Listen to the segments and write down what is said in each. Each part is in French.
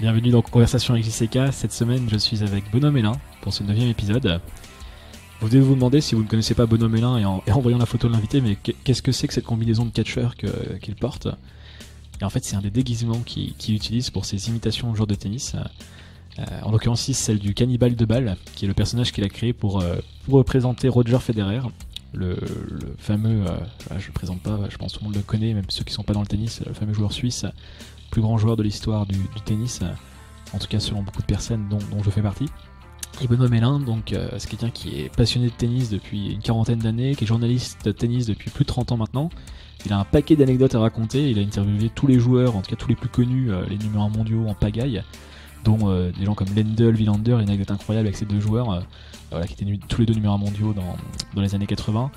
Bienvenue dans Conversation avec JCK. Cette semaine, je suis avec Benoît Mélin pour ce neuvième épisode. Vous devez vous demander si vous ne connaissez pas Benoît Mélin et en, voyant la photo de l'invité, mais qu'est-ce que c'est que cette combinaison de catcheur qu'il porte Et en fait, c'est un des déguisements qu'il utilise pour ses imitations au joueurs de tennis. Euh, en l'occurrence, celle du cannibale de balle, qui est le personnage qu'il a créé pour, euh, représenter Roger Federer, le, fameux, euh, je ne le présente pas, je pense que tout le monde le connaît, même ceux qui ne sont pas dans le tennis, le fameux joueur suisse plus grand joueur de l'histoire du, tennis, euh, en tout cas selon beaucoup de personnes dont, je fais partie. Et Benoît Mélin, donc, euh, c'est quelqu'un qui est passionné de tennis depuis une quarantaine d'années, qui est journaliste de tennis depuis plus de 30 ans maintenant. Il a un paquet d'anecdotes à raconter, il a interviewé tous les joueurs, en tout cas tous les plus connus, euh, les numéros mondiaux en pagaille, dont des gens comme Lendl, Villander, une anecdote incroyable avec ces deux joueurs, qui étaient tous les deux numéros mondiaux dans, dans les années 80.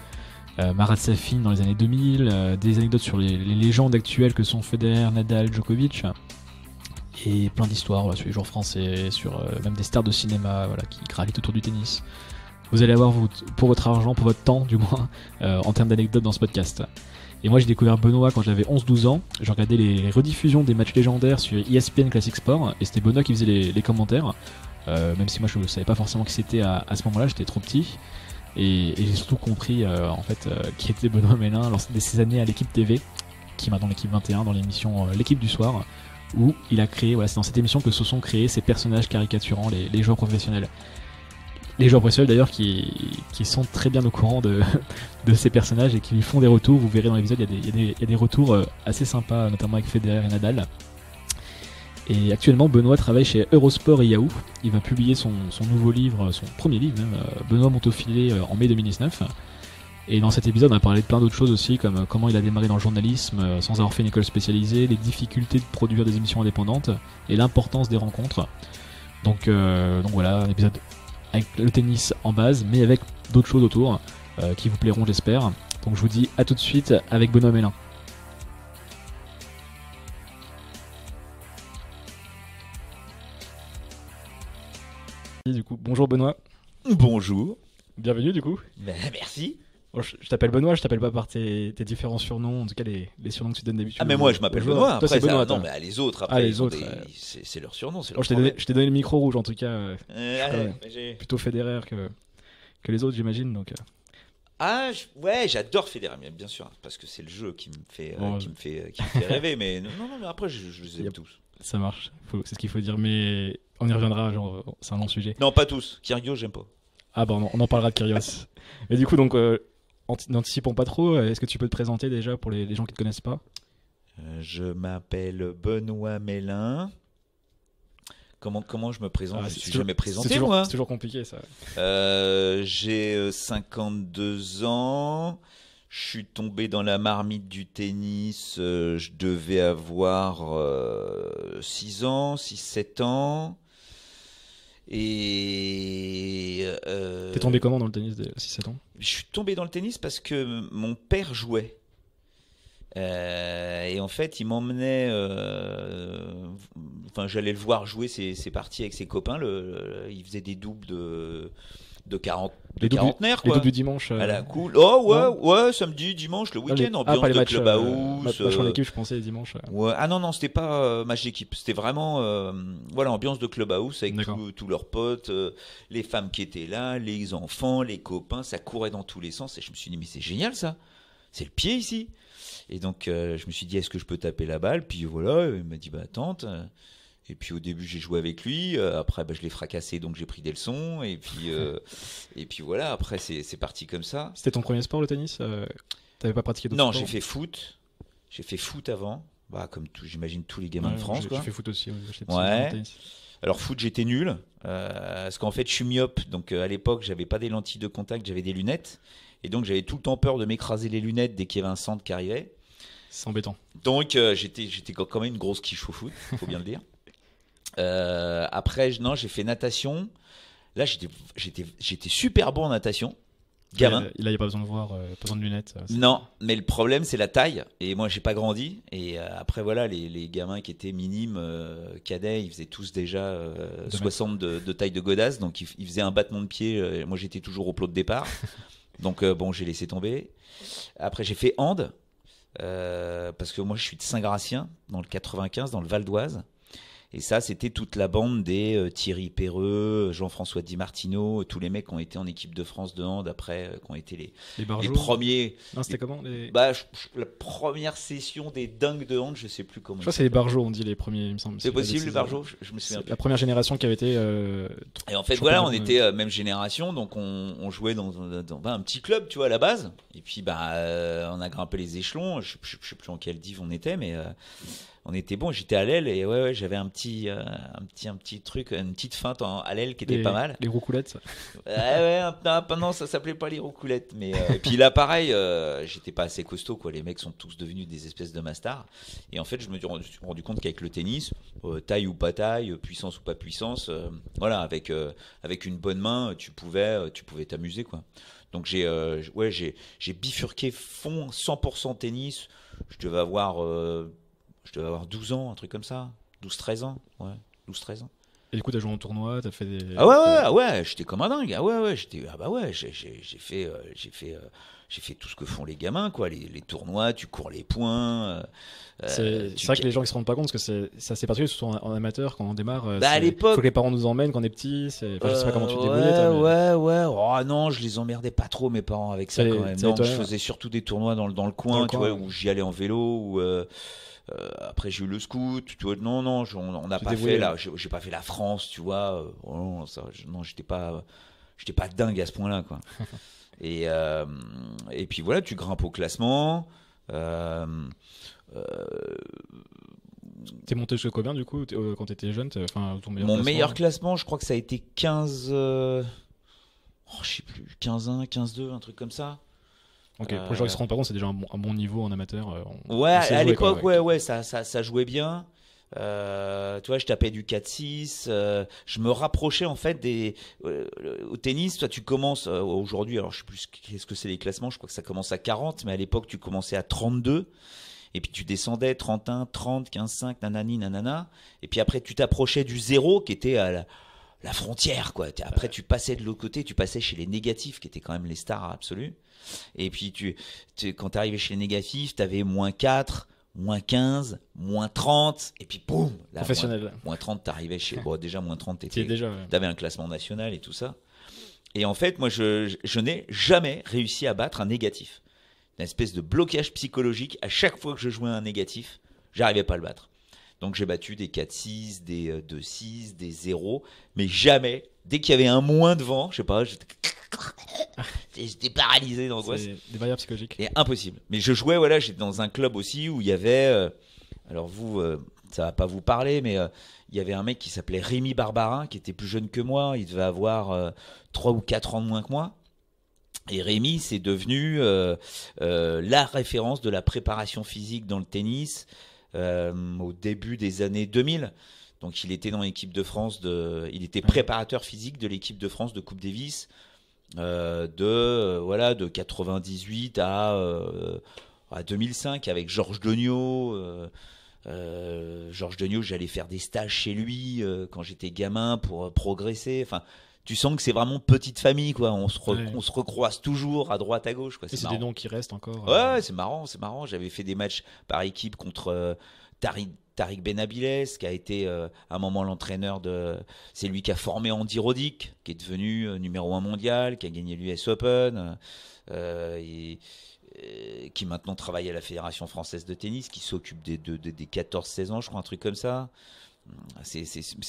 Euh, Marat Safin dans les années 2000, euh, des anecdotes sur les, légendes actuelles que sont Federer, Nadal, Djokovic, et plein d'histoires sur les joueurs français, sur euh, même des stars de cinéma voilà, qui gravitent autour du tennis. Vous allez avoir pour votre argent, pour votre temps du moins, en termes d'anecdotes dans ce podcast. Et moi j'ai découvert Benoît quand j'avais 11-12 ans, j'ai regardé les, rediffusions des matchs légendaires sur ESPN Classic Sport, et c'était Benoît qui faisait les, commentaires. même si moi je ne savais pas forcément qui c'était à ce moment-là, j'étais trop petit. Et, j'ai surtout compris euh, en fait euh, qui était Benoît Mélin lors de ses années à l'équipe TV, qui est maintenant l'équipe 21 dans l'émission euh, L'équipe du soir, où il a créé, voilà, c'est dans cette émission que se sont créés ces personnages caricaturants, les, joueurs professionnels les joueurs professionnels d'ailleurs qui, sont très bien au courant de, ces personnages et qui lui font des retours. Vous verrez dans l'épisode, il, il y, a des retours assez sympas, notamment avec Federer et Nadal. Et actuellement, Benoît travaille chez Eurosport et Yahoo. Il va publier son, nouveau livre, son premier livre, même, euh, Benoît Montofilé, euh, en mai 2019. Et dans cet épisode, on a parlé de plein d'autres choses aussi, comme euh, comment il a démarré dans le journalisme sans avoir fait une école spécialisée, les difficultés de produire des émissions indépendantes et l'importance des rencontres. Donc, donc voilà, un épisode avec le tennis en base, mais avec d'autres choses autour qui vous plairont, j'espère. Donc je vous dis à tout de suite avec Benoît Mélin. du coup, bonjour Benoît. Bonjour. Bienvenue du coup. Bah, merci. Oh, je, t'appelle Benoît, je t'appelle pas par tes, différents surnoms, en tout cas les, surnoms que tu donnes d'habitude. Ah mais moi je m'appelle Benoît. après, Benoît. non, mais les autres ah, après. les autres. Euh. C'est leur surnom. Oh, je t'ai donné, le micro rouge en tout cas. Euh, euh, plutôt Federer que, que les autres j'imagine donc. Ah ouais, j'adore Federer bien sûr parce que c'est le jeu qui me fait oh, qui me fait qui rêver mais non non mais après je, je les aime tous. Ça marche, c'est ce qu'il faut dire mais on y reviendra, genre, c'est un long sujet. Non, pas tous. Kyrgios, j'aime pas. Ah bon, on en parlera de Kyrgios. Et du coup, donc, euh, n'anticipons pas trop, euh, est-ce que tu peux te présenter déjà pour les, gens qui ne te connaissent pas euh, Je m'appelle Benoît Mélin. Comment, comment je me présente ah, Je ne suis jamais présenté, moi. C'est toujours compliqué, ça. J'ai 52 ans. Je suis tombé dans la marmite du tennis. je devais avoir 6 ans, 6-7 ans. Et. Euh, T'es tombé comment dans le tennis dès 6-7 ans Je suis tombé dans le tennis parce que mon père jouait. Euh, et en fait, il m'emmenait. Euh, enfin, j'allais le voir jouer ses, parties avec ses copains. il faisait des doubles de de 40 quarantenaire quoi. Les du dimanche. Euh, à la cool. Oh ouais, ouais, samedi, dimanche, le ah, week-end, ambiance ah, de euh, clubhouse. match en euh, je pensais dimanche. Ah non non, c'était pas match d'équipe, c'était vraiment voilà ambiance de clubhouse avec tous leurs potes, les femmes qui étaient là, les enfants, les copains, ça courait dans tous les sens et je me suis dit mais c'est génial ça, c'est le pied ici. Et donc je me suis dit est-ce que je peux taper la balle Puis voilà, il m'a dit bah tante et puis au début, j'ai joué avec lui. Euh, après, ben je l'ai fracassé, donc j'ai pris des leçons. Et puis, euh, et puis voilà, après, c'est parti comme ça. C'était ton premier sport, le tennis euh, T'avais pas pratiqué Non, j'ai fait foot. J'ai fait foot avant. Bah, comme j'imagine tous les gamins de France. J'ai fait foot aussi. Ouais. Alors, foot, j'étais nul. parce qu'en fait, je suis myope. Donc à l'époque, j'avais pas des lentilles de contact, j'avais des lunettes. Et donc, j'avais tout le temps peur de m'écraser les lunettes dès qu'il y avait un centre qui arrivait. C'est embêtant. Donc, j'étais j'étais quand même une grosse quiche au foot, faut bien le dire. Euh, après, non, j'ai fait natation. Là, j'étais super bon en natation. Gamin. Là, il n'y a pas besoin de voir, euh, pas besoin de lunettes. Euh, non, mais le problème, c'est la taille. Et moi, j'ai pas grandi. Et après, voilà, les, gamins qui étaient minimes, cadets, ils faisaient tous déjà 60 de, taille de godasse. Donc, ils, faisaient un battement de pied. moi, j'étais toujours au plot de départ. donc, bon, j'ai laissé tomber. Après, j'ai fait hand. parce que moi, je suis de Saint-Gratien, dans le 95, dans le Val d'Oise. Et ça, c'était toute la bande des euh, Thierry Perreux, Jean-François Di Martino, euh, tous les mecs qui ont été en équipe de France de hand après, euh, qui ont été les, premiers. c'était comment bah, La première session des dingues de hand, je sais plus comment. Je crois que c'est les Barjots, on dit les premiers, il me semble. C'est possible, les Barjots je, me souviens. La première génération qui avait été. et en fait, voilà, on était même génération, donc on, jouait dans, un petit club, tu vois, à la base. Et puis, bah, on a grimpé les échelons. Je, ne sais plus en quelle div on était, mais on était bon. J'étais à l'aile et ouais, j'avais un petit, euh, un petit, un petit truc, une petite feinte en, à l'aile qui était pas mal. Les roucoulettes. Ça. ouais, ouais, non, ça s'appelait pas les roucoulettes. Mais euh, et puis là, pareil, euh, j'étais pas assez costaud quoi. Les mecs sont tous devenus des espèces de mastards. Et en fait, je me suis rendu, rendu compte qu'avec le tennis, taille ou pas taille, puissance ou pas puissance, voilà, avec avec une bonne main, tu pouvais, tu pouvais t'amuser quoi. Donc j'ai j'ai bifurqué fond 100% tennis. Je devais avoir je devais avoir 12 ans, un truc comme ça. 12-13 ans, ouais, 12-13 ans. Et du coup, t'as joué en tournoi, t'as fait des. Ah ouais, ouais, ah ouais, j'étais comme un dingue. Ah ouais, ouais, j'étais. Ah bah ouais, j'ai fait, j'ai fait, euh, euh, j'ai fait tout ce que font les gamins, quoi. Les, tournois, tu cours les points. Euh, c'est vrai que les gens ne se rendent pas compte parce que c'est parce particulier, surtout en, amateur, quand on démarre. Bah, à l'époque. que les parents nous emmènent quand on est petit. Enfin, je sais pas comment tu Ouais, ouais, ouais. Oh, non, je les emmerdais pas trop, mes parents, avec ça quand même. Non, je faisais surtout des tournois dans, le coin, où j'y allais en vélo, ou euh, après, j'ai eu le scout. Tu vois, non, non, on n'a pas fait là. J'ai pas fait la France, tu vois. Euh, non, j'étais pas, j'étais pas dingue à ce point-là, quoi. et euh, et puis voilà, tu grimpes au classement. Euh, T'es monté chez combien du coup quand t'étais jeune Mon meilleur classement, je crois que ça a été 15. je sais plus, 15-1, 15-2, un truc comme ça. Ok, pour les joueurs qui euh, se rendent compte, c'est déjà un bon, niveau en amateur. Euh, ouais, à l'époque, ouais, ouais, ça, ça, jouait bien. Euh, tu vois, je tapais du 4-6, je me rapprochais en fait des. au tennis, toi, tu commences aujourd'hui, alors je sais plus qu'est-ce que c'est les classements, je crois que ça commence à 40, mais à l'époque, tu commençais à 32. Et puis tu descendais 31, 30, 15, 5, nanani, nanana. Et puis après, tu t'approchais du zéro qui était à la, la frontière, quoi. Après, tu passais de l'autre côté, tu passais chez les négatifs, qui étaient quand même les stars absolues. Et puis, tu, quand tu arrivais chez les négatifs, tu avais moins 4, moins 15, moins 30, et puis boum la Professionnel. Moins, 30, 30, arrivais chez... Bon, déjà, moins 30, t'étais... Déjà, T'avais un classement national et tout ça. Et en fait, moi, je, je n'ai jamais réussi à battre un négatif. Une espèce de blocage psychologique. À chaque fois que je jouais un négatif, j'arrivais pas à le battre. Donc j'ai battu des 4-6, des 2-6, euh, des 0, mais jamais, dès qu'il y avait un moins de vent, je sais pas, j'étais j'étais paralysé d'angoisse. Des barrières psychologiques. Et impossible. Mais je jouais, voilà, j'étais dans un club aussi où il y avait, euh, alors vous, ça euh, ça va pas vous parler, mais il y avait un mec qui s'appelait Rémi Barbarin, qui était plus jeune que moi, il devait avoir 3 ou 4 ans de moins que moi. Et Rémi, c'est devenu la référence de la préparation physique dans le tennis. Euh, au début des années 2000. Donc il était dans l'équipe de France, de, il était préparateur physique de l'équipe de France de Coupe Davis euh, de euh, voilà de 98 à, à 2005 avec Georges Degnaud. Georges Degnaud, j'allais faire des stages chez lui quand j'étais gamin pour progresser. Enfin, tu sens que c'est vraiment petite famille, quoi. On se, on se recroise toujours à droite, à gauche, quoi. C'est des noms qui restent encore. Euh. Ouais, c'est marrant, c'est marrant. J'avais fait des matchs par équipe contre euh, Tariq Benabiles, qui a été euh, à un moment l'entraîneur de. C'est lui qui a formé Andy Roddick, qui est devenu euh, numéro un mondial, qui a gagné l'US Open. et qui maintenant travaille à la Fédération française de tennis, qui s'occupe des, des 14-16 ans, je crois, un truc comme ça. C'est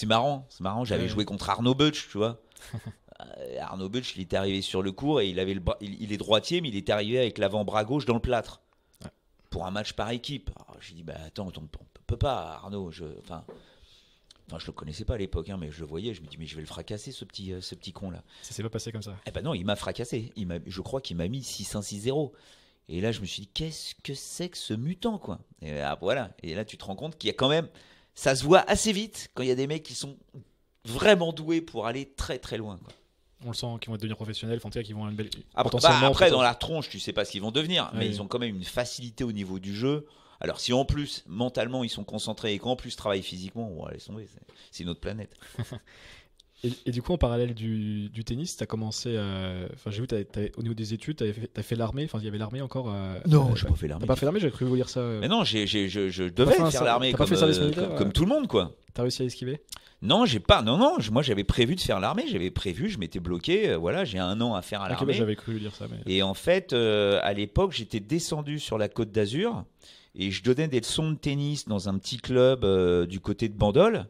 marrant, c'est marrant. J'avais joué contre Arnaud Butch, tu vois. Euh, Arnaud Butch, il était arrivé sur le cours et il, avait le il, est droitier, mais il est arrivé avec l'avant-bras gauche dans le plâtre. Pour un match par équipe. J'ai dit, bah attends, on, ne peut pas, Arnaud. Je, enfin, Enfin, je le connaissais pas à l'époque, hein, mais je le voyais, je me dis, mais je vais le fracasser, ce petit, euh, petit con-là. Ça s'est pas passé comme ça Eh ben non, il m'a fracassé. Il je crois qu'il m'a mis 6-1-6-0. Et là, je me suis dit, qu'est-ce que c'est que ce mutant, quoi Et ah, voilà. Et là, tu te rends compte qu'il y a quand même. Ça se voit assez vite quand il y a des mecs qui sont vraiment doués pour aller très très loin. On le sent, qu'ils vont devenir professionnels, Fantéa qui vont une belle. Après, bah, après dans la tronche, tu sais pas ce qu'ils vont devenir, mais ils ont quand même une facilité au niveau du jeu. Alors si en plus mentalement ils sont concentrés et qu'en plus travaillent physiquement, on va c'est une autre planète. Et, du coup, en parallèle du, tennis, tu as commencé. Euh, enfin, j'ai vu, au niveau des études, tu as fait l'armée. Enfin, il y avait l'armée encore. Euh, non, euh, j'ai pas fait l'armée. pas fait l'armée, j'avais cru vous dire ça. Mais non, je, je devais faire l'armée comme, tout le monde, quoi. T'as réussi à esquiver Non, j'ai pas. Non, non, moi j'avais prévu de faire l'armée. J'avais prévu, je m'étais bloqué. voilà, j'ai un an à faire à bah, l'armée. j'avais cru lire ça. Et en fait, à l'époque, j'étais descendu sur la côte d'Azur et je donnais des leçons de tennis dans un petit club du côté de Bandol.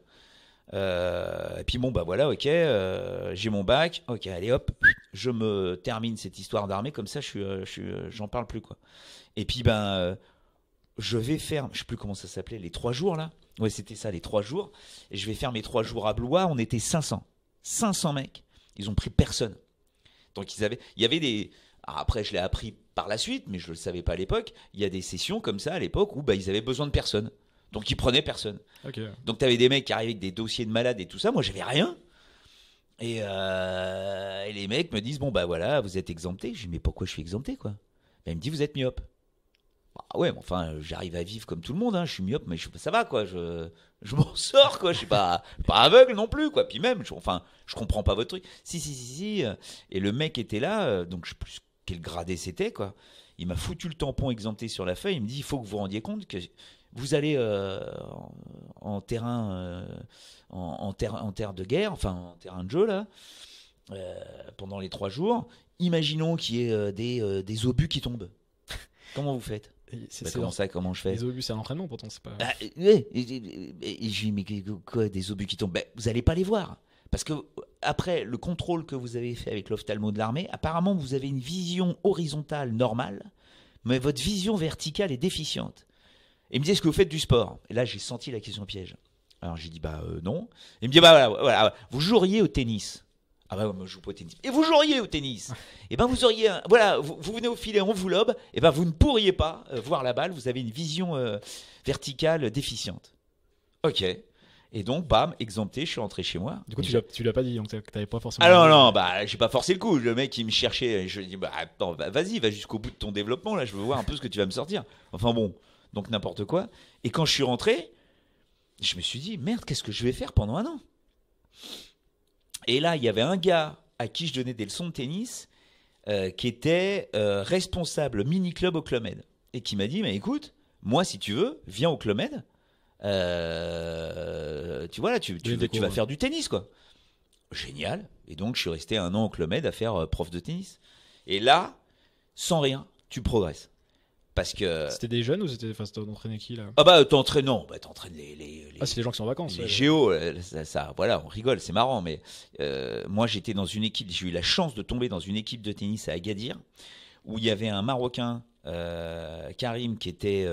Euh, et puis bon, bah voilà, ok, euh, j'ai mon bac, ok, allez hop, je me termine cette histoire d'armée, comme ça je euh, j'en parle plus quoi. Et puis ben, je vais faire, je sais plus comment ça s'appelait, les trois jours là. Ouais, c'était ça, les trois jours. Et je vais faire mes trois jours à Blois. On était 500, 500 mecs. Ils ont pris personne. Donc ils avaient, il y avait des. après, je l'ai appris par la suite, mais je le savais pas à l'époque. Il y a des sessions comme ça à l'époque où bah, ils avaient besoin de personne. Donc ils prenaient personne. Donc tu avais des mecs qui arrivaient avec des dossiers de malades et tout ça. Moi j'avais rien. Euh, et, les mecs me disent bon bah voilà vous êtes exempté. Je dis mais pourquoi je suis exempté quoi bah, Il me dit vous êtes myope. Bah ouais mais enfin j'arrive à vivre comme tout le monde. Hein. Je suis myope mais ça va quoi. Je, je m'en sors quoi. Je suis pas pas aveugle non plus quoi. Puis même je, enfin je comprends pas votre truc. Si si si si. Euh, et le mec était là euh, donc je sais plus quel gradé c'était quoi. Il m'a foutu le tampon exempté sur la feuille. Il me dit il faut que vous vous rendiez compte que vous allez euh, en, terrain, euh, en, terre, de guerre, enfin en terrain de jeu là. Euh, pendant les trois jours, imaginons qu'il y ait des, obus qui tombent. Comment vous faites bah, c'est comment ça, comment je fais Les obus, c'est un entraînement pourtant, c'est pas. mais quoi, des obus qui tombent bah, Vous n'allez pas les voir. Parce que, après le contrôle que vous avez fait avec l'ophtalmo de l'armée, apparemment vous avez une vision horizontale normale, mais votre vision verticale est déficiente il me dit, est-ce que vous faites du sport Et là, j'ai senti la question piège. Alors j'ai dit, bah euh, non. Il me dit, bah voilà, ah, vous joueriez au tennis. Ah bah, moi, je joue pas au tennis. Et vous joueriez au tennis. Et eh ben, vous auriez, voilà, vous, venez au filet, on vous lobe. Et eh ben, vous ne pourriez pas euh, voir la balle. Vous avez une vision euh, verticale déficiente. Ok. Et donc, bam, exempté, je suis rentré chez moi. Du coup, tu l'as, pas dit, donc t'avais pas forcément. Alors ah non, non, bah, j'ai pas forcé le coup. Le mec, il me cherchait. Je lui dis, bah, attends, vas-y, va jusqu'au bout de ton développement, là, je veux voir un peu ce que tu vas me sortir. Enfin bon donc n'importe quoi. Et quand je suis rentré, je me suis dit, merde, qu'est-ce que je vais faire pendant un an Et là, il y avait un gars à qui je donnais des leçons de tennis, euh, qui était euh, responsable mini-club au Club et qui m'a dit, mais écoute, moi, si tu veux, viens au Clomède, euh, tu vois, là, tu, vas faire du tennis, quoi. Génial. Et donc, je suis resté un an au Club à faire prof de tennis. Et là, sans rien, tu progresses que. C'était des jeunes ou c'était. Enfin, t'entraînais qui là Ah bah, euh, t'entraînes. Non, bah, t'entraînes les, les, Ah, c'est les gens qui sont en vacances. Les géos, euh, Ça, Voilà, on rigole, c'est marrant. Mais euh, moi, j'étais dans une équipe. J'ai eu la chance de tomber dans une équipe de tennis à Agadir où il y avait un Marocain, Karim, qui était.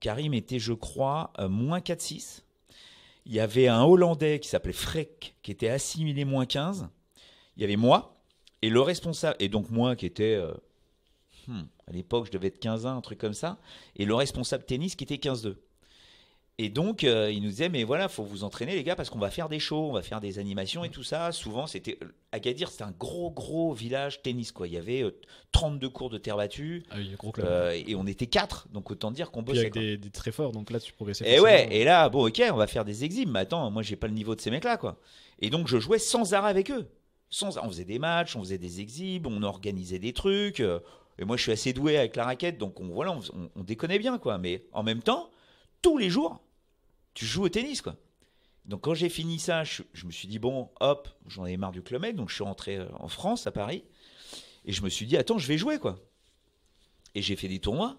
Karim était, je crois, moins 4-6. Il y avait un Hollandais qui s'appelait Freck, qui était assimilé moins 15. Il y avait moi et le responsable. Et donc, moi qui était Hmm. à l'époque je devais être 15 ans, un truc comme ça, et le responsable tennis qui était 15-2. Et donc, euh, il nous disait, mais voilà, faut vous entraîner, les gars, parce qu'on va faire des shows, on va faire des animations et hmm. tout ça. Souvent, c'était. Euh, Agadir, c'était un gros, gros village tennis, quoi. Il y avait 32 euh, cours de terre battue. Ah et on était quatre. donc autant dire qu'on bossait. Avec des, des, très forts, donc là, tu progressais. Et ouais, et là, bon, ok, on va faire des exhibs, mais attends, moi, j'ai pas le niveau de ces mecs-là, quoi. Et donc, je jouais sans arrêt avec eux. Sans, on faisait des matchs, on faisait des exhibes, on organisait des trucs. Et moi, je suis assez doué avec la raquette, donc on, voilà, on, bien, quoi. Mais en même temps, tous les jours, tu joues au tennis, quoi. Donc quand j'ai fini ça, je, me suis dit, bon, hop, j'en ai marre du Club donc je suis rentré euh, en France, à Paris, et je me suis dit, attends, je vais jouer, quoi. Et j'ai fait des tournois,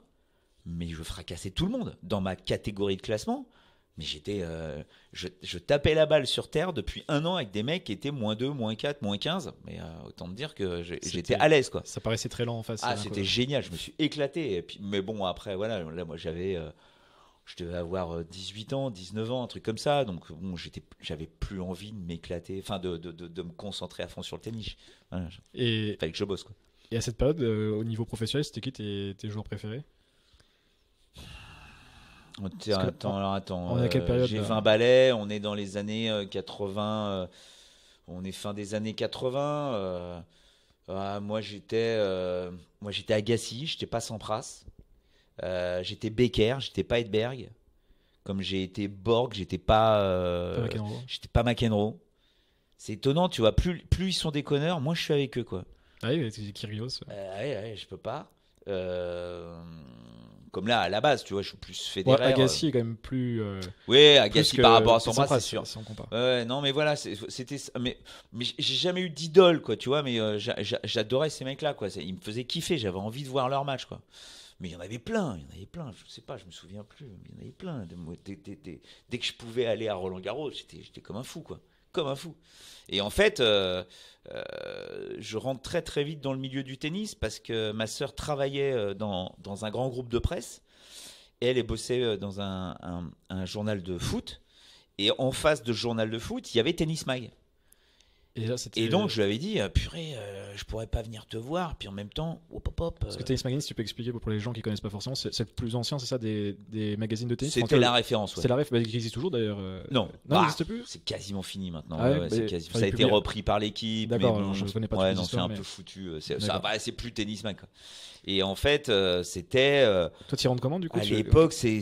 mais je fracasser tout le monde dans ma catégorie de classement. Mais j'étais, euh, je, tapais la balle sur terre depuis un an avec des mecs qui étaient moins 2, moins 4, moins 15. Mais euh, autant te dire que j'étais à l'aise, quoi. Ça paraissait très lent en face. Ah, hein, c'était génial. Je me suis éclaté. mais bon, après, voilà, là, moi, j'avais, euh, je devais avoir 18 ans, 19 ans, un truc comme ça. Donc, bon, j'étais, j'avais plus envie de m'éclater, enfin, de, de, me concentrer à fond sur le tennis. Et fallait que je bosse, quoi. Et à cette période, au niveau professionnel, c'était qui tes joueurs préférés on attends, attends. Euh, période, J'ai 20 balais, on est dans les années 80. Euh, euh, on est fin des années 80. Ah, moi, j'étais moi j'étais Agassi, j'étais pas Sampras. j'étais Becker, j'étais pas Edberg. Comme j'ai été Borg, j'étais pas, j'étais pas McEnroe. C'est étonnant, tu vois. Plus, plus ils sont des conneurs, moi je suis avec eux, quoi. Ah oui, c'est Kyrios. Ah oui, je peux pas. Euh, comme là, à la base, tu vois, je suis plus fédéral. Agassi euh. est quand même plus. Euh, oui, Agassi par rapport à son bras, c'est sûr. non, mais voilà, c'était. Mais, mais j'ai jamais eu d'idole, quoi, tu vois, mais euh, j'adorais ces mecs-là, quoi. Ils me faisaient kiffer, j'avais envie de voir leur match, quoi. Mais il y en avait plein, il y en avait plein, je ne sais pas, je me souviens plus, il y en avait plein. Dès, dès que je pouvais aller à Roland-Garros, j'étais comme un fou, quoi comme un fou. Et en fait, euh, euh, je rentre très très vite dans le milieu du tennis parce que ma sœur travaillait euh, dans, un grand groupe de presse. elle, est bossée dans un, journal de foot. Et en face de journal de foot, il y avait Tennis Mag. Et, donc, je lui avais dit, euh, purée, je euh, je pourrais pas venir te voir. Puis en même temps, hop, hop, hop. Parce que euh. Tennis Magazine, si tu peux expliquer pour les gens qui connaissent pas forcément, c'est le plus ancien, c'est ça, des, magazines de tennis C'était la référence, ouais. C'est la référence, mais bah, qui existe toujours d'ailleurs. Non, non bah, plus. C'est quasiment fini maintenant. Ah ça a été repris par l'équipe. D'accord, bon, je ne connais pas c'est un peu foutu. C'est plus Tennis Mag. Et en fait, c'était. Toi, tu rentres comment du coup À l'époque, c'est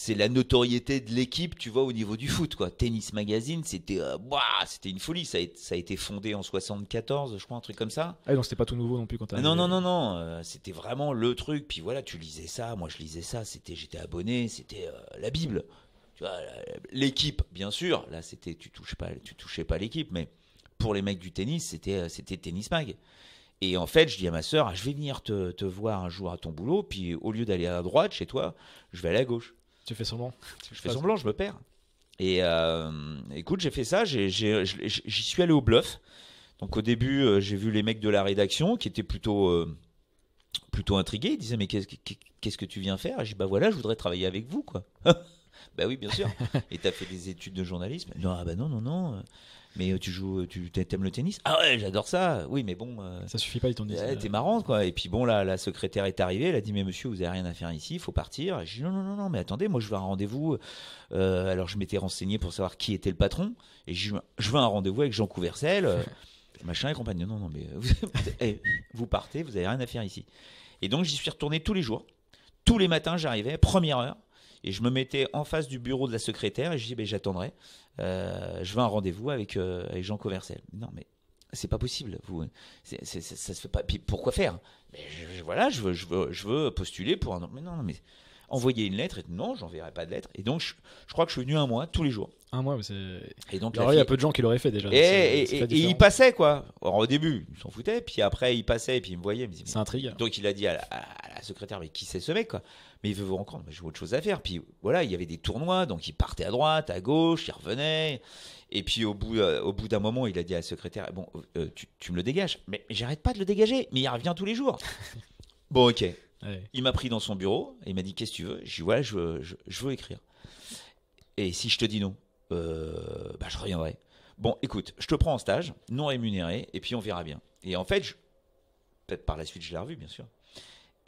c'est la notoriété de l'équipe, tu vois, au niveau du foot, quoi. Tennis Magazine, c'était euh, c'était une folie. Ça a, ça a, été fondé en 74, je crois, un truc comme ça. Ah non, c'était pas tout nouveau non plus quand t'as. Non, non, non, non, euh, c'était vraiment le truc. Puis voilà, tu lisais ça, moi je lisais ça. C'était, j'étais abonné, c'était euh, la Bible. Tu vois, l'équipe, bien sûr. Là, c'était, tu touches pas, tu touchais pas l'équipe, mais pour les mecs du tennis, c'était, c'était Tennis Mag. Et en fait, je dis à ma sœur, ah, je vais venir te, te voir un jour à ton boulot, puis au lieu d'aller à droite chez toi, je vais aller à gauche. Tu fais semblant. je fais semblant, je me perds. Et euh, écoute, j'ai fait ça, j'y suis allé au bluff. Donc au début, euh, j'ai vu les mecs de la rédaction qui étaient plutôt, euh, plutôt intrigués. Ils disaient mais qu'est-ce que tu viens faire j'ai bah voilà, je voudrais travailler avec vous quoi. bah oui, bien sûr. Et tu as fait des études de journalisme Non, ah bah non, non, non mais euh, tu joues, euh, tu aimes le tennis Ah ouais, j'adore ça. Oui, mais bon. Euh, ça suffit pas, ils t'ont dit. Ouais, t'es marrant, quoi. Et puis bon, là, la secrétaire est arrivée, elle a dit, mais monsieur, vous avez rien à faire ici, il faut partir. J'ai dit, non, non, non, non, mais attendez, moi, je veux un rendez-vous. alors, je m'étais renseigné pour savoir qui était le patron, et je, veux un rendez-vous avec Jean Couvercel, machin et compagnie. Non, non, mais eh, vous, partez, vous avez rien à faire ici. Et donc, j'y suis retourné tous les jours. Tous les matins, j'arrivais, première heure. Et je me mettais en face du bureau de la secrétaire et je disais, ben, j'attendrai. Euh, je veux un rendez-vous avec, euh, avec Jean Coversel. Non, mais c'est pas possible. Vous, ça, se fait pas. Puis pourquoi faire ben, je, Voilà, je veux, je, veux, je veux postuler pour un. Mais non, mais envoyer une lettre et non, j'enverrai pas de lettre. Et donc, je, crois que je suis venu un mois tous les jours. Un mois, mais c'est. Et donc, Alors, il y a peu de gens qui l'auraient fait déjà. Et, il passait quoi. au début, il s'en foutait, puis après, il passait, et puis il me voyait. c'est Donc, il a dit à la, à bah, secrétaire, mais qui c'est ce mec quoi Mais il veut vous rencontrer, mais j'ai autre chose à faire. Puis voilà, il y avait des tournois, donc il partait à droite, à gauche, il revenait. Et puis au bout, euh, au bout d'un moment, il a dit à la secrétaire, bon, euh, tu, me le dégages. Mais j'arrête pas de le dégager, mais il revient tous les jours. bon, ok. Il m'a pris dans son bureau il m'a dit, qu'est-ce que tu veux J'ai dit, voilà, je veux, écrire. Et si je te dis non, euh, bah, je reviendrai. Bon, écoute, je te prends en stage, non rémunéré, et puis on verra bien. Et en fait, je... par la suite, je l'ai revu, bien sûr.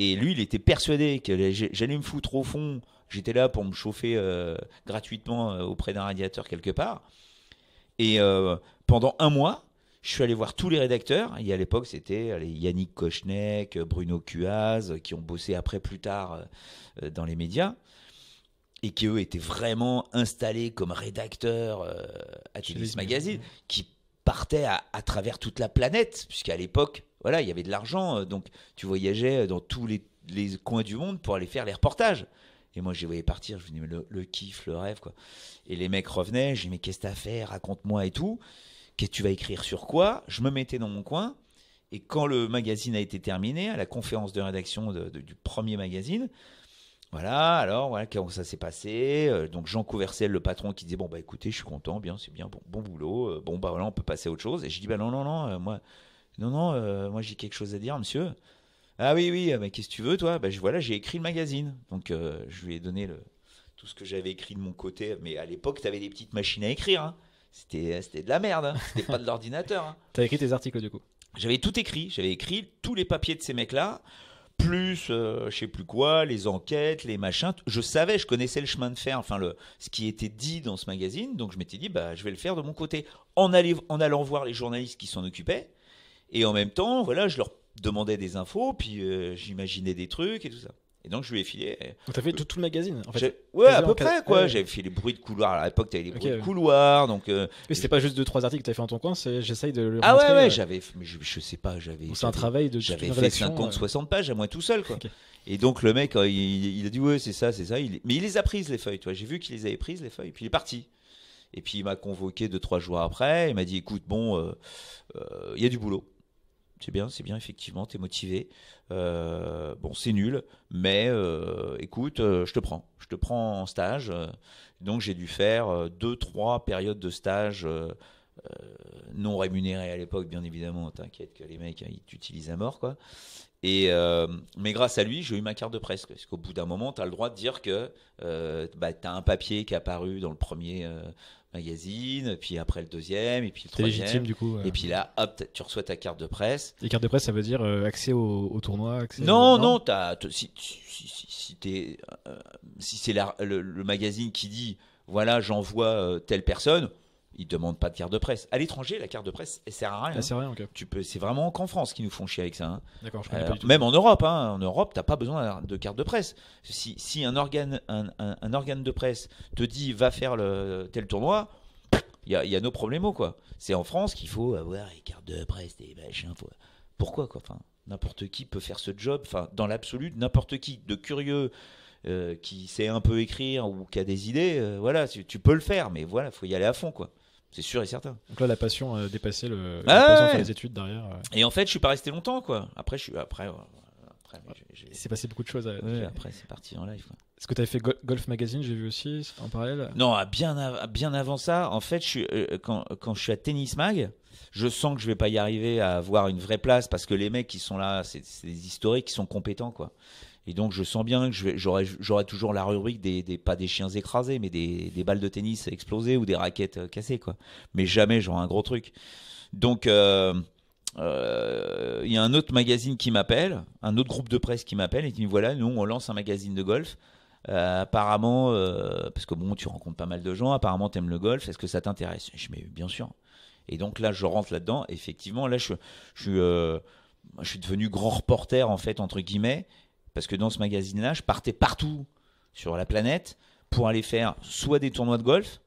Et lui, il était persuadé que j'allais me foutre au fond. J'étais là pour me chauffer euh, gratuitement euh, auprès d'un radiateur quelque part. Et euh, pendant un mois, je suis allé voir tous les rédacteurs. Et à l'époque, c'était Yannick Kochnek, Bruno Cuaz, qui ont bossé après plus tard dans les médias. Et qui, eux, étaient vraiment installés comme rédacteurs à Tunis Magazine, qui partaient à travers toute la planète, puisqu'à l'époque, voilà, il y avait de l'argent, euh, donc tu voyageais euh, dans tous les, coins du monde pour aller faire les reportages. Et moi, je les voyais partir, je me le, kiff, le rêve, quoi. Et les mecs revenaient, je dis, mais qu'est-ce que t'as fait, raconte-moi et tout. Qu'est-ce que tu vas écrire sur quoi Je me mettais dans mon coin. Et quand le magazine a été terminé, à la conférence de rédaction du premier magazine, voilà, alors voilà comment ça s'est passé. Euh, donc Jean Couvercel, le patron, qui disait bon bah écoutez, je suis content, bien, c'est bien, bon, bon boulot, bon bah voilà, on peut passer à autre chose. Et je dis bah non non non, moi non, non, euh, moi j'ai quelque chose à dire, monsieur. Ah oui, oui, euh, mais qu'est-ce que tu veux, toi Ben je, Voilà, j'ai écrit le magazine. Donc euh, je lui ai donné le, tout ce que j'avais écrit de mon côté. Mais à l'époque, tu avais des petites machines à écrire. Hein. C'était, de la merde. Hein. C'était pas de l'ordinateur. Hein. as écrit tes articles, du coup J'avais tout écrit. J'avais écrit tous les papiers de ces mecs-là plus je je sais plus quoi, les enquêtes, les machins. Je savais, je connaissais le chemin de fer, enfin le, ce qui était dit dans ce magazine, donc je m'étais dit bah je vais le faire de mon côté en, allant, en allant voir les journalistes qui s'en occupaient. Et en même temps, voilà, je leur demandais des infos, puis euh, j'imaginais des trucs et tout ça. Et donc je lui ai filé. Euh, donc t'as fait tout, le magazine en fait. Ouais, à peu près quoi. J'avais fait les bruits de couloir. À l'époque, t'avais les bruits de couloir. Donc. Euh, c'était pas juste deux trois articles que t'as fait en ton coin. J'essaye de. Le ah ouais, ouais. J'avais. Je, je, sais pas. J'avais. C'est un travail de. J'avais fait 50 60 euh. pages à moi tout seul quoi. Et donc le mec, il, a dit ouais c'est ça c'est ça. Il... Mais il les a prises les feuilles. Toi, j'ai vu qu'il les avait prises les feuilles. Puis il est parti. Et puis il m'a convoqué deux trois jours après. Il m'a dit écoute bon, il y a du boulot c'est bien, c'est bien, effectivement, t'es motivé. Euh, bon, c'est nul, mais euh, écoute, euh, je te prends. Je te prends en stage. donc, j'ai dû faire deux, trois périodes de stage non rémunérées à l'époque, bien évidemment. T'inquiète que les mecs, hein, ils t'utilisent à mort, quoi. Et, mais grâce à lui, j'ai eu ma carte de presse. Parce qu'au bout d'un moment, tu as le droit de dire que bah, t'as as un papier qui est apparu dans le premier magazine, puis après le deuxième, et puis le troisième. légitime du coup. Et puis là, hop, tu reçois ta carte de presse. Et carte de presse, ça veut dire euh, accès au, tournoi Non, non, non si, si, si, euh, c'est le, magazine qui dit voilà, j'envoie euh, telle personne, ils demandent pas de carte de presse. À l'étranger, la carte de presse, elle sert à rien. sert à rien, Tu peux, c'est vraiment qu'en France qui nous font chier avec ça. Hein. Euh, même en Europe, hein. en Europe, t'as pas besoin de carte de presse. Si, un organe, un, organe de presse te dit va faire tel tournoi. Il y a, y a nos problèmes, quoi. C'est en France qu'il faut avoir les cartes de presse, des machins. Pourquoi, quoi enfin, N'importe qui peut faire ce job. Enfin, dans l'absolu, n'importe qui, de curieux, euh, qui sait un peu écrire ou qui a des idées, euh, voilà, tu, tu, peux le faire, mais voilà, faut y aller à fond, quoi. C'est sûr et certain. Donc là, la passion a euh, dépassé le. Ah les études derrière. Euh. Et en fait, je suis pas resté longtemps, quoi. Après, je suis. Après, s'est passé beaucoup de choses. Euh, après, c'est parti en live. Est-ce que tu avais fait Golf Magazine, j'ai vu aussi, en parallèle Non, ah, bien, bien avant ça, en fait, je quand, je suis à Tennis Mag, je sens que je vais pas y arriver à avoir une vraie place parce que les mecs qui sont là, c'est des historiques qui sont compétents, quoi. Et donc, je sens bien que j'aurai toujours la rubrique des, pas des chiens écrasés, mais des, balles de tennis explosées ou des raquettes euh, cassées, quoi. Mais jamais genre, un gros truc. Donc, euh, euh, il y a un autre magazine qui m'appelle, un autre groupe de presse qui m'appelle et qui me dit voilà, nous, on lance un magazine de golf. apparemment, parce que bon, tu rencontres pas mal de gens, apparemment, t'aimes le golf, est-ce que ça t'intéresse Je mets bien sûr. Et donc là, je rentre là-dedans. Effectivement, là, je, je suis devenu grand reporter, en fait, entre guillemets. Parce que dans ce magazine-là, je partais partout sur la planète pour aller faire soit des tournois de golf,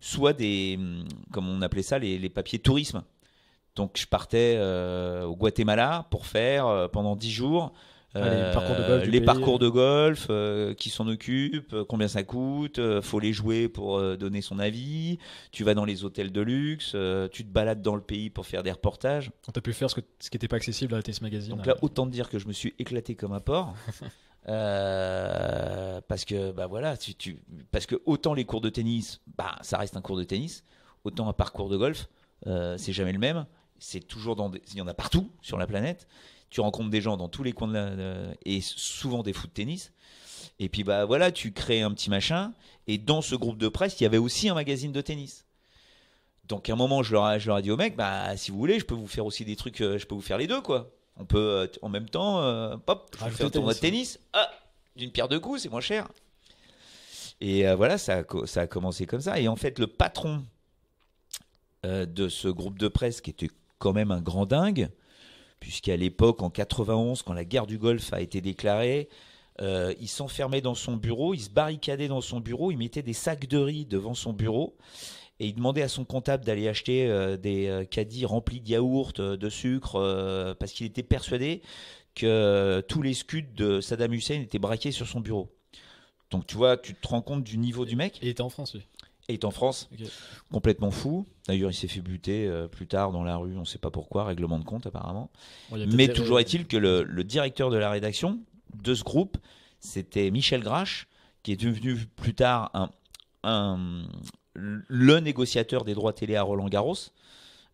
soit des, hum, comme on appelait ça, les, papiers tourisme. Donc je partais euh, au Guatemala pour faire euh, pendant 10 jours les euh, parcours de golf, euh, qui s'en occupent, euh, combien ça coûte, faut les jouer pour donner son avis. Tu vas dans les hôtels de luxe, tu te balades dans le pays pour faire des reportages. On t'a pu faire ce, qui n'était pas accessible à Tennis Magazine. Donc là, autant te dire que je me suis éclaté comme un porc. parce que bah voilà, tu, tu, parce que autant les cours de tennis, bah ça reste un cours de tennis, autant un parcours de golf, c'est jamais le même. C'est toujours dans, il y en a partout sur la planète tu rencontres des gens dans tous les coins de la, et souvent des fous de tennis. Et puis bah voilà, tu crées un petit machin. Et dans ce groupe de presse, il y avait aussi un magazine de tennis. Donc à un moment, je leur, je leur ai dit au mec, bah si vous voulez, je peux vous faire aussi des trucs, euh, je peux vous faire les deux quoi. On peut euh, en même temps, euh, pop hop, je un tournoi de tennis. Ah, d'une pierre deux coups, c'est moins cher. Et voilà, ça a, ça a commencé comme ça. Et en fait, le patron de ce groupe de presse, qui était quand même un grand dingue, puisqu'à l'époque, en 91, quand la guerre du Golfe a été déclarée, euh, il s'enfermait dans son bureau, il se barricadait dans son bureau, il mettait des sacs de riz devant son bureau et il demandait à son comptable d'aller acheter euh, des euh, caddies remplis de yaourt, de sucre, parce qu'il était persuadé que tous les scuds de Saddam Hussein étaient braqués sur son bureau. Donc tu vois, tu te rends compte du niveau du mec. Il était en France, est en France. Complètement fou. D'ailleurs, il s'est fait buter euh, plus tard dans la rue, on ne sait pas pourquoi, règlement de compte apparemment. Mais toujours est-il que le, directeur de la rédaction de ce groupe, c'était Michel Grache, qui est devenu plus tard le négociateur des droits télé à Roland Garros.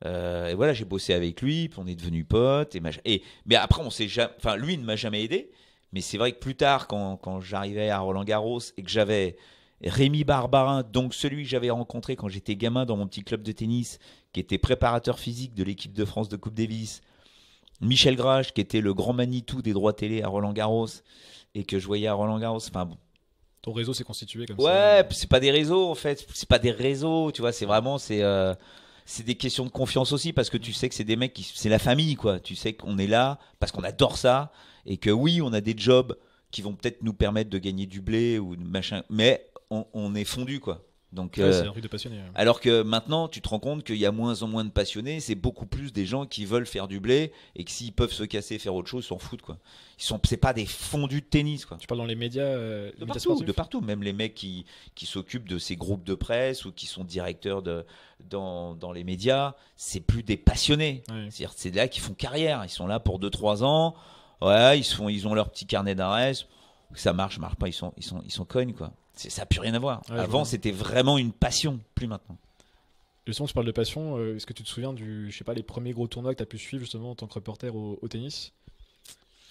Euh, et voilà, j'ai bossé avec lui, puis on est devenu potes. Et, mais après, on s'est enfin, lui ne m'a jamais aidé. Mais c'est vrai que plus tard, quand j'arrivais à Roland Garros et que j'avais Rémi Barbarin, donc celui que j'avais rencontré quand j'étais gamin dans mon petit club de tennis, qui était préparateur physique de l'équipe de France de Coupe Davis. Michel Grache, qui était le grand Manitou des droits télé à Roland Garros et que je voyais à Roland Garros. Enfin bon. Ton réseau s'est constitué comme ça. Ouais, c'est pas des réseaux en fait, c'est pas des réseaux, tu vois, c'est vraiment euh, c'est des questions de confiance aussi parce que tu sais que c'est des mecs qui c'est la famille quoi. Tu sais qu'on est là parce qu'on adore ça et que oui, on a des jobs qui vont peut-être nous permettre de gagner du blé ou machin, mais on, est fondu, quoi. Donc, euh, Alors que maintenant, tu te rends compte qu'il y a moins en moins de passionnés, c'est beaucoup plus des gens qui veulent faire du blé et que s'ils peuvent se casser, faire autre chose, ils s'en foutent. Quoi. Ils sont, c'est pas des fondus de tennis. Quoi. Tu parles dans les médias, euh, de, partout, même les mecs qui, qui s'occupent de ces groupes de presse ou qui sont directeurs de, dans, les médias, c'est plus des passionnés. cest à là qui font carrière. Ils sont là pour 2-3 ans. Ouais, ils, ils ont leur petit carnet d'arrêt. Ça marche, marche pas, ils sont, ils sont, ils sont cognes quoi ça n'a plus rien à voir. Avant, c'était vraiment une passion, plus maintenant. Justement, tu parles de passion. Euh, est-ce que tu te souviens du, je sais pas, les premiers gros tournois que tu as pu suivre justement en tant que reporter au, tennis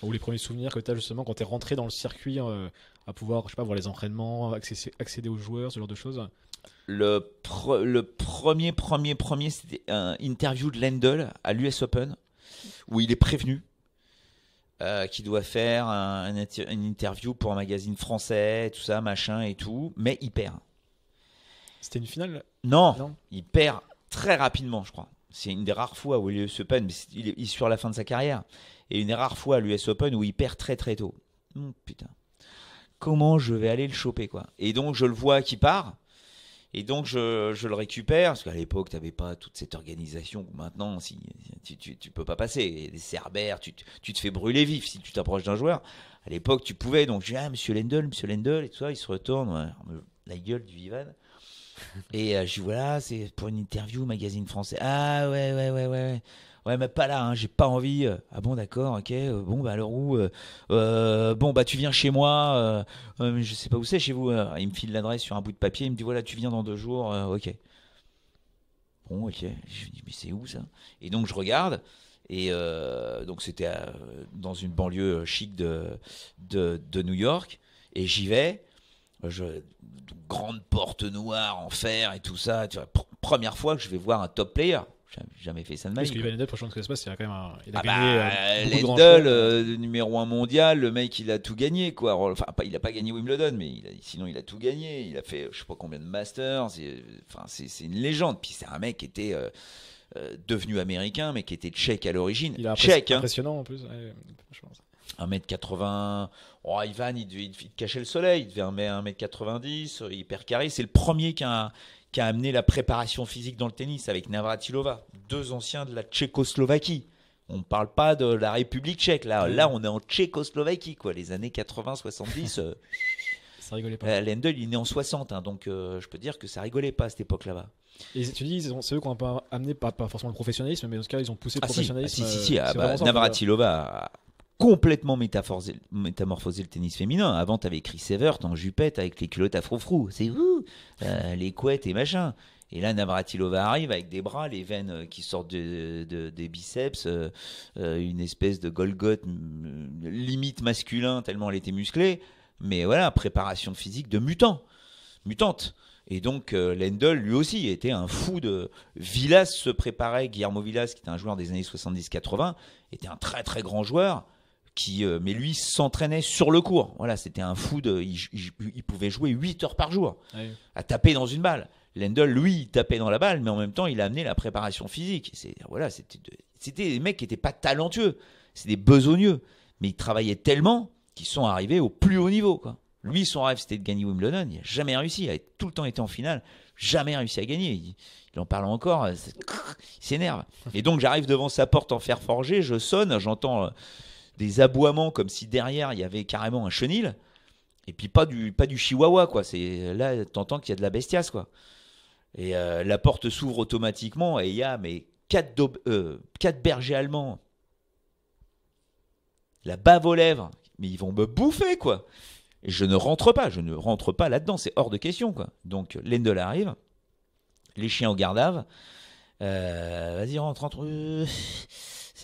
Ou les premiers souvenirs que tu as justement quand tu es rentré dans le circuit euh, à pouvoir, je sais pas, voir les entraînements, accéder, aux joueurs, ce genre de choses le, le premier, premier, premier, c'était une interview de Lendl à l'US Open où il est prévenu euh, qui doit faire une interview pour un magazine français, tout ça, machin et tout, mais il perd. C'était une finale non, non, il perd très rapidement, je crois. C'est une des rares fois où se Open, mais il est sur la fin de sa carrière, et une des rares fois à l'US Open où il perd très très tôt. Hmm, putain, comment je vais aller le choper quoi Et donc je le vois qui part, et donc, je, le récupère, parce qu'à l'époque, tu n'avais pas toute cette organisation. Maintenant, si, tu ne peux pas passer. Les des cerbères, tu, te fais brûler vif si tu t'approches d'un joueur. À l'époque, tu pouvais. Donc, je dis, ah, monsieur Lendl, monsieur Lendl, et tout ça. Il se retourne, la gueule du Vivan. Et euh, je dis, voilà, c'est pour une interview magazine français. Ah, ouais, ouais, ouais, ouais. ouais ouais mais pas là hein, j'ai pas envie euh. ah bon d'accord ok euh, bon bah alors où euh, bon bah tu viens chez moi je sais pas où c'est chez vous il me file l'adresse sur un bout de papier il me dit voilà tu viens dans deux jours ok bon ok je dis mais c'est où ça et donc je regarde et donc c'était dans une banlieue chic de, de, New York et j'y vais je, grande porte noire en fer et tout ça. Tu première fois que je vais voir un top player jamais fait ça de ma vie. Parce que franchement, ce que passe, il a quand même un... il a ah gagné bah, euh, hein. euh, numéro 1 mondial, le mec, il a tout gagné, quoi. Enfin, il a pas gagné Wimbledon, mais sinon, il a tout gagné. Il a fait, je sais pas combien de Masters. Euh, enfin, c'est une légende. Puis c'est un mec qui était. devenu américain, mais qui était tchèque à l'origine. Il a tchèque, hein. impressionnant en plus. 1m80. Ivan, il, devait, cacher le soleil. Il devait 1m90, hyper carré. C'est le premier qui a, qui a amené la préparation physique dans le tennis avec Navratilova, deux anciens de la Tchécoslovaquie. On ne parle pas de la République tchèque, là, là on est en Tchécoslovaquie, quoi, les années 80-70. Euh, ça rigolait pas. Euh, Lendl, il est né en 60, hein, donc euh, je peux dire que ça rigolait pas à cette époque là-bas. Et tu dis, c'est eux qui ont amené, pas, forcément le professionnalisme, mais en tout cas, ils ont poussé le ah, professionnalisme. Ah, si, ah, bah, Navratilova complètement métamorphosé, le tennis féminin. Avant, avais Chris Evert en jupette avec les culottes à frou C'est euh, les couettes et machin. Et là, Navratilova arrive avec des bras, les veines euh, qui sortent des biceps, euh, une espèce de Golgoth limite masculin tellement elle était musclée. Mais voilà, préparation physique de mutant, mutante. Et donc Lendl, lui aussi, était un fou de... Villas se préparait, Guillermo Villas, qui était un joueur des années 70-80, était un très très grand joueur. Euh, mais lui s'entraînait sur le cours. Voilà, c'était un fou de, il, pouvait jouer 8 heures par jour ah à taper dans une balle. Lendl, lui, il tapait dans la balle, mais en même temps, il a amené la préparation physique. C'est, voilà, c'était, c'était des mecs qui n'étaient pas talentueux, c'est des besogneux, mais ils travaillaient tellement qu'ils sont arrivés au plus haut niveau. Lui, son rêve, c'était de gagner Wimbledon. Il n'a jamais réussi. Il a tout le temps été en finale. Jamais réussi à gagner. Il, il en parle encore. Euh, il s'énerve. Et donc, j'arrive devant sa porte en fer forgé. Je sonne. J'entends euh, des aboiements comme si derrière il y avait carrément un chenil. Et puis pas du, pas du chihuahua, quoi. C'est, là, t'entends qu'il y a de la bestiasse, quoi. Et euh, la porte s'ouvre automatiquement et il y a mais quatre, euh, quatre bergers allemands. La bave aux lèvres. Mais ils vont me bouffer, quoi. je ne rentre pas, je ne rentre pas là-dedans, c'est hors de question, quoi. Donc Lendl arrive, les chiens au gardave, euh, vas-y, rentre, rentre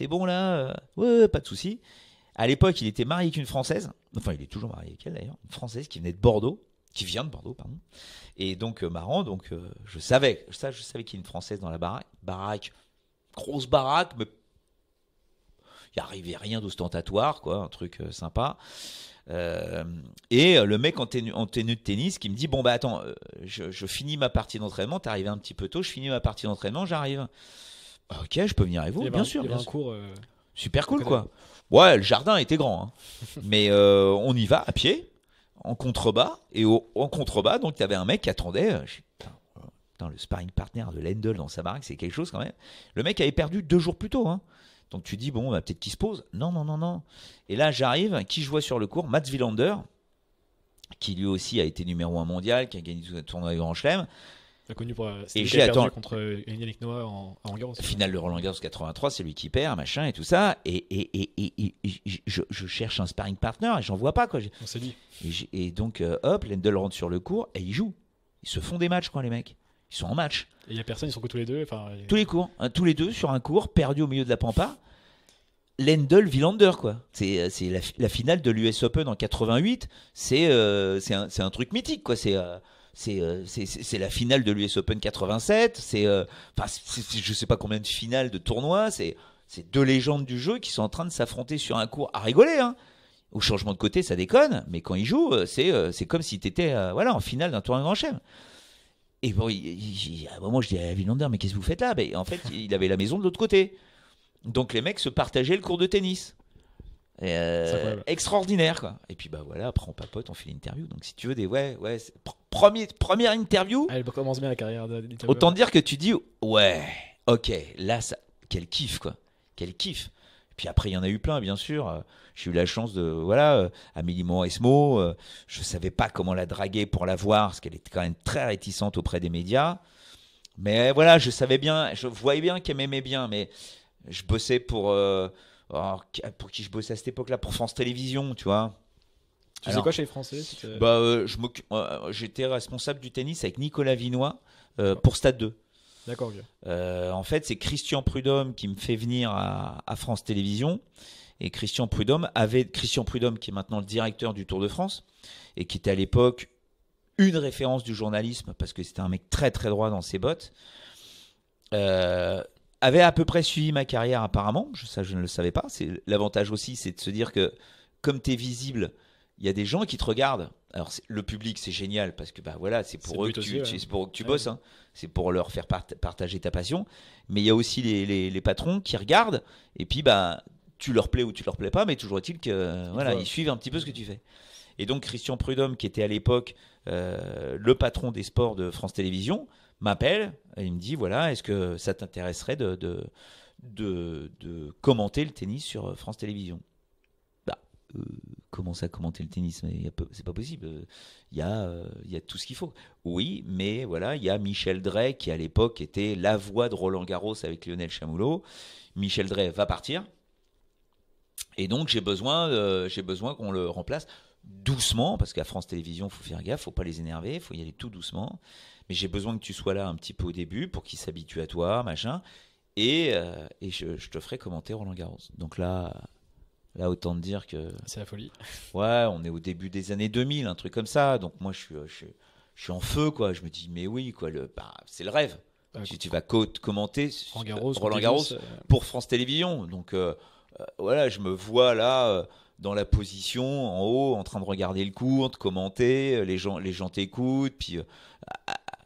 c'est bon là euh, Ouais, pas de souci. À l'époque, il était marié avec une Française, enfin, il est toujours marié avec elle d'ailleurs, une Française qui venait de Bordeaux, qui vient de Bordeaux, pardon. Et donc, euh, marrant, donc euh, je savais, ça, je savais qu'il y a une Française dans la baraque, baraque grosse baraque, mais il n'y arrivait rien d'ostentatoire, quoi, un truc sympa. et le mec en tenue, de tennis qui me dit Bon, bah attends, je, je finis ma partie d'entraînement, t'es arrivé un petit peu tôt, je finis ma partie d'entraînement, j'arrive. Bah, ok, je peux venir avec vous, bien sûr. Euh, Super cool, quoi. Ouais, le jardin était grand. Hein. Mais euh, on y va à pied, en contrebas. Et en contrebas, donc, il y avait un mec qui attendait. Euh, putain, le sparring partner de Lendl dans sa baraque, c'est quelque chose quand même. Le mec avait perdu deux jours plus tôt. Hein. Donc tu dis, bon, bah, peut-être qu'il se pose. Non, non, non, non. Et là, j'arrive. Qui je vois sur le cours Mats Villander, qui lui aussi a été numéro un mondial, qui a gagné tout le tournoi grand chelem. Connu pour, euh, et contre euh, en, Roland Garros. Finale de Roland Garros 83, c'est lui qui perd, machin et tout ça. Et, je, cherche un sparring partner et j'en vois pas quoi. On s'est dit. Et, donc euh, hop, Lendl rentre sur le cours et il joue. Ils se font des matchs quoi les mecs. Ils sont en match. Il y a personne, ils sont que tous les deux. Tous les cours, hein, tous les deux sur un cours perdus au milieu de la pampa. Lendl Villander quoi. C'est la, la, finale de l'US Open en 88. C'est un, truc mythique quoi. C'est euh, c'est la finale de l'US Open 87, c'est euh, enfin je sais pas combien de finales de tournois, c'est c'est deux légendes du jeu qui sont en train de s'affronter sur un cours à rigoler hein. Au changement de côté, ça déconne, mais quand ils jouent, euh, c'est comme si tu étais voilà en finale d'un tournoi grand chelem. Et bon, à un moment, je dis à Villander, mais qu'est-ce que vous faites là ben, En fait, il avait la maison de l'autre côté. Donc les mecs se partageaient le cours de tennis. Euh, extraordinaire quoi. Et puis bah voilà, après on papote, on fait l'interview. Donc si tu veux des ouais, ouais, premier, première interview. Elle bah, commence bien la carrière de Autant dire que tu dis ouais, ok, là ça, quel kiff quoi, quel kiff. Puis après il y en a eu plein bien sûr. J'ai eu la chance de voilà, euh, Amélie Montesmo, euh, je savais pas comment la draguer pour la voir parce qu'elle était quand même très réticente auprès des médias. Mais voilà, je savais bien, je voyais bien qu'elle m'aimait bien, mais je bossais pour Oh, pour qui je bossais à cette époque-là, pour France Télévisions, tu vois. Tu sais quoi chez les Français bah, euh, euh, J'étais responsable du tennis avec Nicolas Vinois euh, pour Stade 2. D'accord. Euh, en fait, c'est Christian Prudhomme qui me fait venir à, France Télévisions. Et Christian Prudhomme avait Christian Prudhomme qui est maintenant le directeur du Tour de France et qui était à l'époque une référence du journalisme parce que c'était un mec très très droit dans ses bottes avait à peu près suivi ma carrière apparemment, ça je ne le savais pas. C'est l'avantage aussi, c'est de se dire que comme tu es visible, il y a des gens qui te regardent. Alors le public c'est génial parce que bah voilà, c'est pour, eux que, tu, tu bosses, hein. c'est pour leur faire partager ta passion. Mais il y a aussi les, patrons qui regardent et puis bah tu leur plais ou tu leur plais pas, mais toujours est-il que voilà, ils suivent un petit peu ce que tu fais. Et donc Christian Prudhomme qui était à l'époque euh, le patron des sports de France Télévisions, m'appelle et il me dit voilà, est-ce que ça t'intéresserait de, de, commenter le tennis sur France Télévisions Bah, euh, comment ça commenter le tennis Mais c'est pas possible. Il y, a, euh, il y tout ce qu'il faut. Oui, mais voilà, il y a Michel Drey qui à l'époque était la voix de Roland Garros avec Lionel Chamoulot. Michel Drey va partir. Et donc j'ai besoin, euh, j'ai besoin qu'on le remplace doucement, parce qu'à France Télévisions, faut faire gaffe, faut pas les énerver, faut y aller tout doucement mais j'ai besoin que tu sois là un petit peu au début pour qu'ils s'habitue à toi, machin. Et, euh, et je, te ferai commenter Roland Garros. Donc là, là autant te dire que. C'est la folie. Ouais, on est au début des années 2000, un truc comme ça. Donc moi, je suis, euh, je, suis en feu, quoi. Je me dis, mais oui, quoi, le, bah, c'est le rêve. si ah, tu, vas commenter Roland Garros, euh, pour France Télévisions. Donc voilà, je me vois là dans la position en haut, en train de regarder le cours, de commenter, les gens, les gens t'écoutent, puis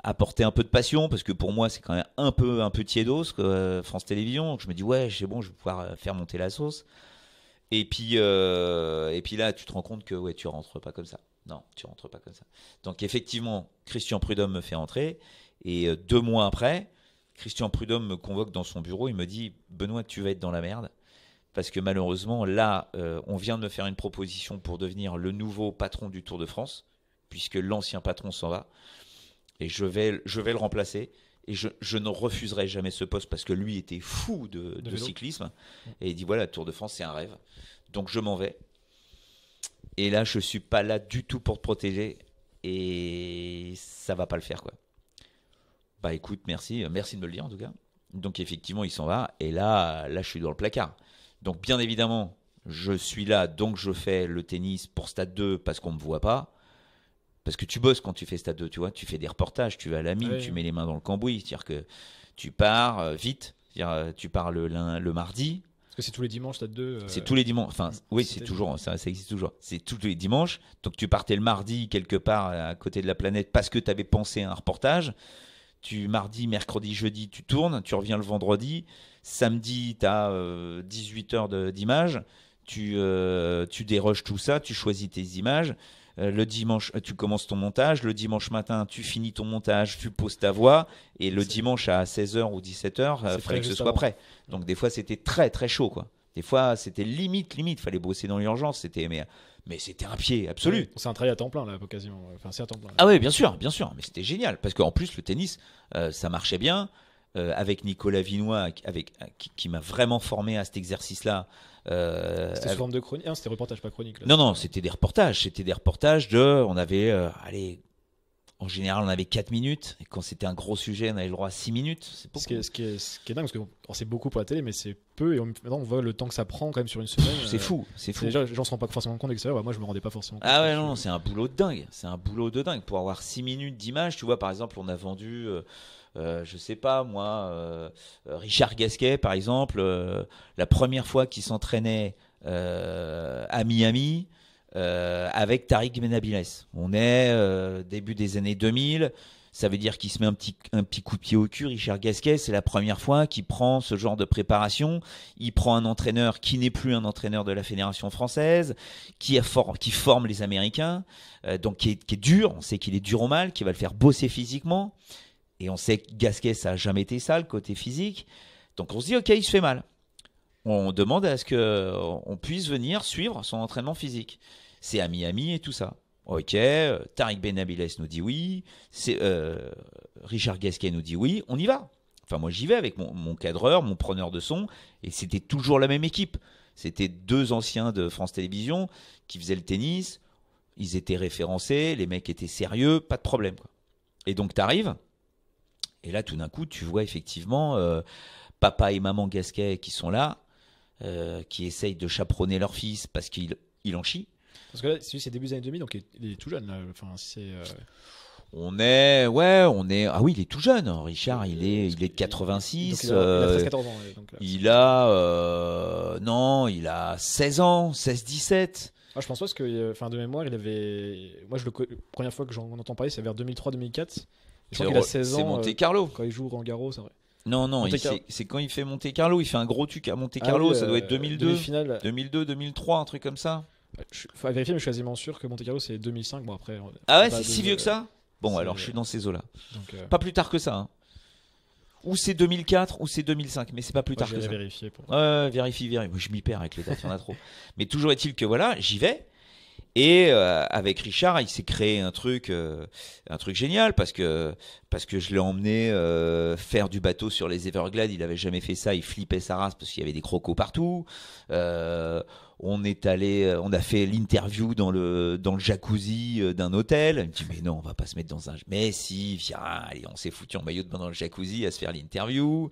apporter un peu de passion parce que pour moi c'est quand même un peu un peu tiédos France Télévisions je me dis ouais c'est bon je vais pouvoir euh, faire monter la sauce et puis euh, et puis là tu te rends compte que ouais tu rentres pas comme ça non tu rentres pas comme ça donc effectivement Christian Prudhomme me fait entrer et euh, deux mois après Christian Prudhomme me convoque dans son bureau il me dit Benoît tu vas être dans la merde parce que malheureusement là on vient de me faire une proposition pour devenir le nouveau patron du Tour de France puisque l'ancien patron s'en va et je vais, je vais le remplacer. Et je, ne refuserai jamais ce poste parce que lui était fou de, cyclisme. Et il dit voilà, Tour de France, c'est un rêve. Donc je m'en vais. Et là, je ne suis pas là du tout pour te protéger. Et ça va pas le faire, quoi. Bah écoute, merci. Merci de me le dire, en tout cas. Donc effectivement, il s'en va. Et là, là, je suis dans le placard. Donc bien évidemment, je suis là, donc je fais le tennis pour Stade 2 parce qu'on ne me voit pas. Parce que tu bosses quand tu fais Stade 2, tu vois, tu fais des reportages, tu vas à la mine, tu mets les mains dans le cambouis, c'est-à-dire que tu pars euh, vite, euh, tu pars le, le mardi, parce que c'est tous les dimanches, Stade 2. Euh, c'est tous les dimanches. Enfin, oui, c'est toujours, ça, existe toujours. C'est tous les dimanches. Donc, tu partais le mardi quelque part à côté de la planète parce que tu avais pensé à un reportage. Tu, mardi, mercredi, jeudi, tu tournes. Tu reviens le vendredi. Samedi, tu as 18 heures d'images. Tu, tu déroges tout ça. Tu choisis tes images. Euh, le dimanche, euh, tu commences ton montage, le dimanche matin, tu finis ton montage, tu poses ta voix, et le dimanche à 16h ou 17h, il fallait que ce soit prêt. Donc des fois, c'était très très chaud, quoi. Des fois, c'était limite, limite, fallait bosser dans l'urgence, c'était mais, mais c'était un pied absolu. c'est un travail à temps plein là, Enfin, c'est à temps plein. Ah oui, bien sûr, bien sûr, mais c'était génial parce qu'en plus le tennis, euh, ça marchait bien avec Nicolas Vinois, avec qui m'a vraiment formé à cet exercice-là. Euh, c'était sous forme de chronique c'était ah, C'était reportage, pas chronique. Non, non, c'était des reportages. C'était des reportages de. On avait. Euh, allez. En général, on avait 4 minutes. Et quand c'était un gros sujet, on avait le droit à 6 minutes. C'est Ce, qui est, dingue, parce que c'est beaucoup pour la télé, mais c'est peu. Et maintenant, on voit le temps que ça prend quand même sur une semaine. C'est euh, fou. C'est fou. Déjà, les se pas forcément compte moi, je me rendais pas forcément compte. Ah ouais, non, c'est un boulot de dingue. C'est un boulot de dingue. Pour avoir 6 minutes d'image, tu vois, par exemple, on a vendu. Je euh, je sais pas moi, euh, Richard Gasquet par exemple, euh, la première fois qu'il s'entraînait à Miami avec Tariq Benabiles. On est début des années 2000. Ça veut dire qu'il se met un petit, un petit coup de pied au cul, Richard Gasquet. C'est la première fois qu'il prend ce genre de préparation. Il prend un entraîneur qui n'est plus un entraîneur de la Fédération française, qui, qui forme les Américains, donc qui est, qui est, dur. On sait qu'il est dur au mal, qui va le faire bosser physiquement. Et on sait que Gasquet, ça n'a jamais été ça, le côté physique. Donc on se dit, OK, il se fait mal. On demande à ce qu'on euh, puisse venir suivre son entraînement physique. C'est à Miami et tout ça. OK, euh, Tariq Benabiles nous dit oui, euh, Richard Gasquet nous dit oui, on y va. Enfin, moi j'y vais avec mon, cadreur, mon preneur de son, et c'était toujours la même équipe. C'était deux anciens de France Télévisions qui faisaient le tennis, ils étaient référencés, les mecs étaient sérieux, pas de problème. Et donc tu arrives... Et là, tout d'un coup, tu vois effectivement euh, papa et maman Gasquet qui sont là, euh, qui essayent de chaperonner leur fils parce qu'il il en chie. Parce que là, c'est début des années 2000, donc il est, tout jeune. Enfin, c'est. Euh, on est, ouais, on est. Ah oui, il est tout jeune, hein, Richard. Il est, il est de 86. Il, a, 14 ans. il a, non, il a 16 ans, 16-17. Moi, ah, je pense pas parce que, enfin, de mémoire, il avait. Moi, je le... la première fois que j'en entends parler, c'est vers 2003-2004. C'est Monte euh, Carlo. quand il joue Roland Garros, c'est vrai. Non, non, c'est quand il fait Monte Carlo, il fait un gros truc à Monte ah Carlo, ça euh, doit être 2002, 2002, 2003, un truc comme ça. il faut vérifier, mais je suis quasiment sûr que Monte Carlo c'est 2005. Bon, après. Ah ouais, c'est si vieux que ça euh, Bon, alors je suis dans ces eaux-là. Pas plus tard que ça. Hein. Ou c'est 2004 ou c'est 2005, mais c'est pas plus tard que ça. Vérifier pour... euh, vérifie, vérifie. je m'y perds avec les dates, il y en a trop. Mais toujours est-il que voilà, j'y vais. Et euh, avec Richard, il s'est créé un truc, euh, un truc génial parce que parce que je l'ai emmené euh, faire du bateau sur les Everglades. Il n'avait jamais fait ça. Il flippait sa race parce qu'il y avait des crocos partout. on est allé, on a fait l'interview dans le dans le jacuzzi d'un hôtel. Il me dit mais non, on va pas se mettre dans un. Mais si, Allez, on s'est foutu en maillot de bain dans le jacuzzi à se faire l'interview.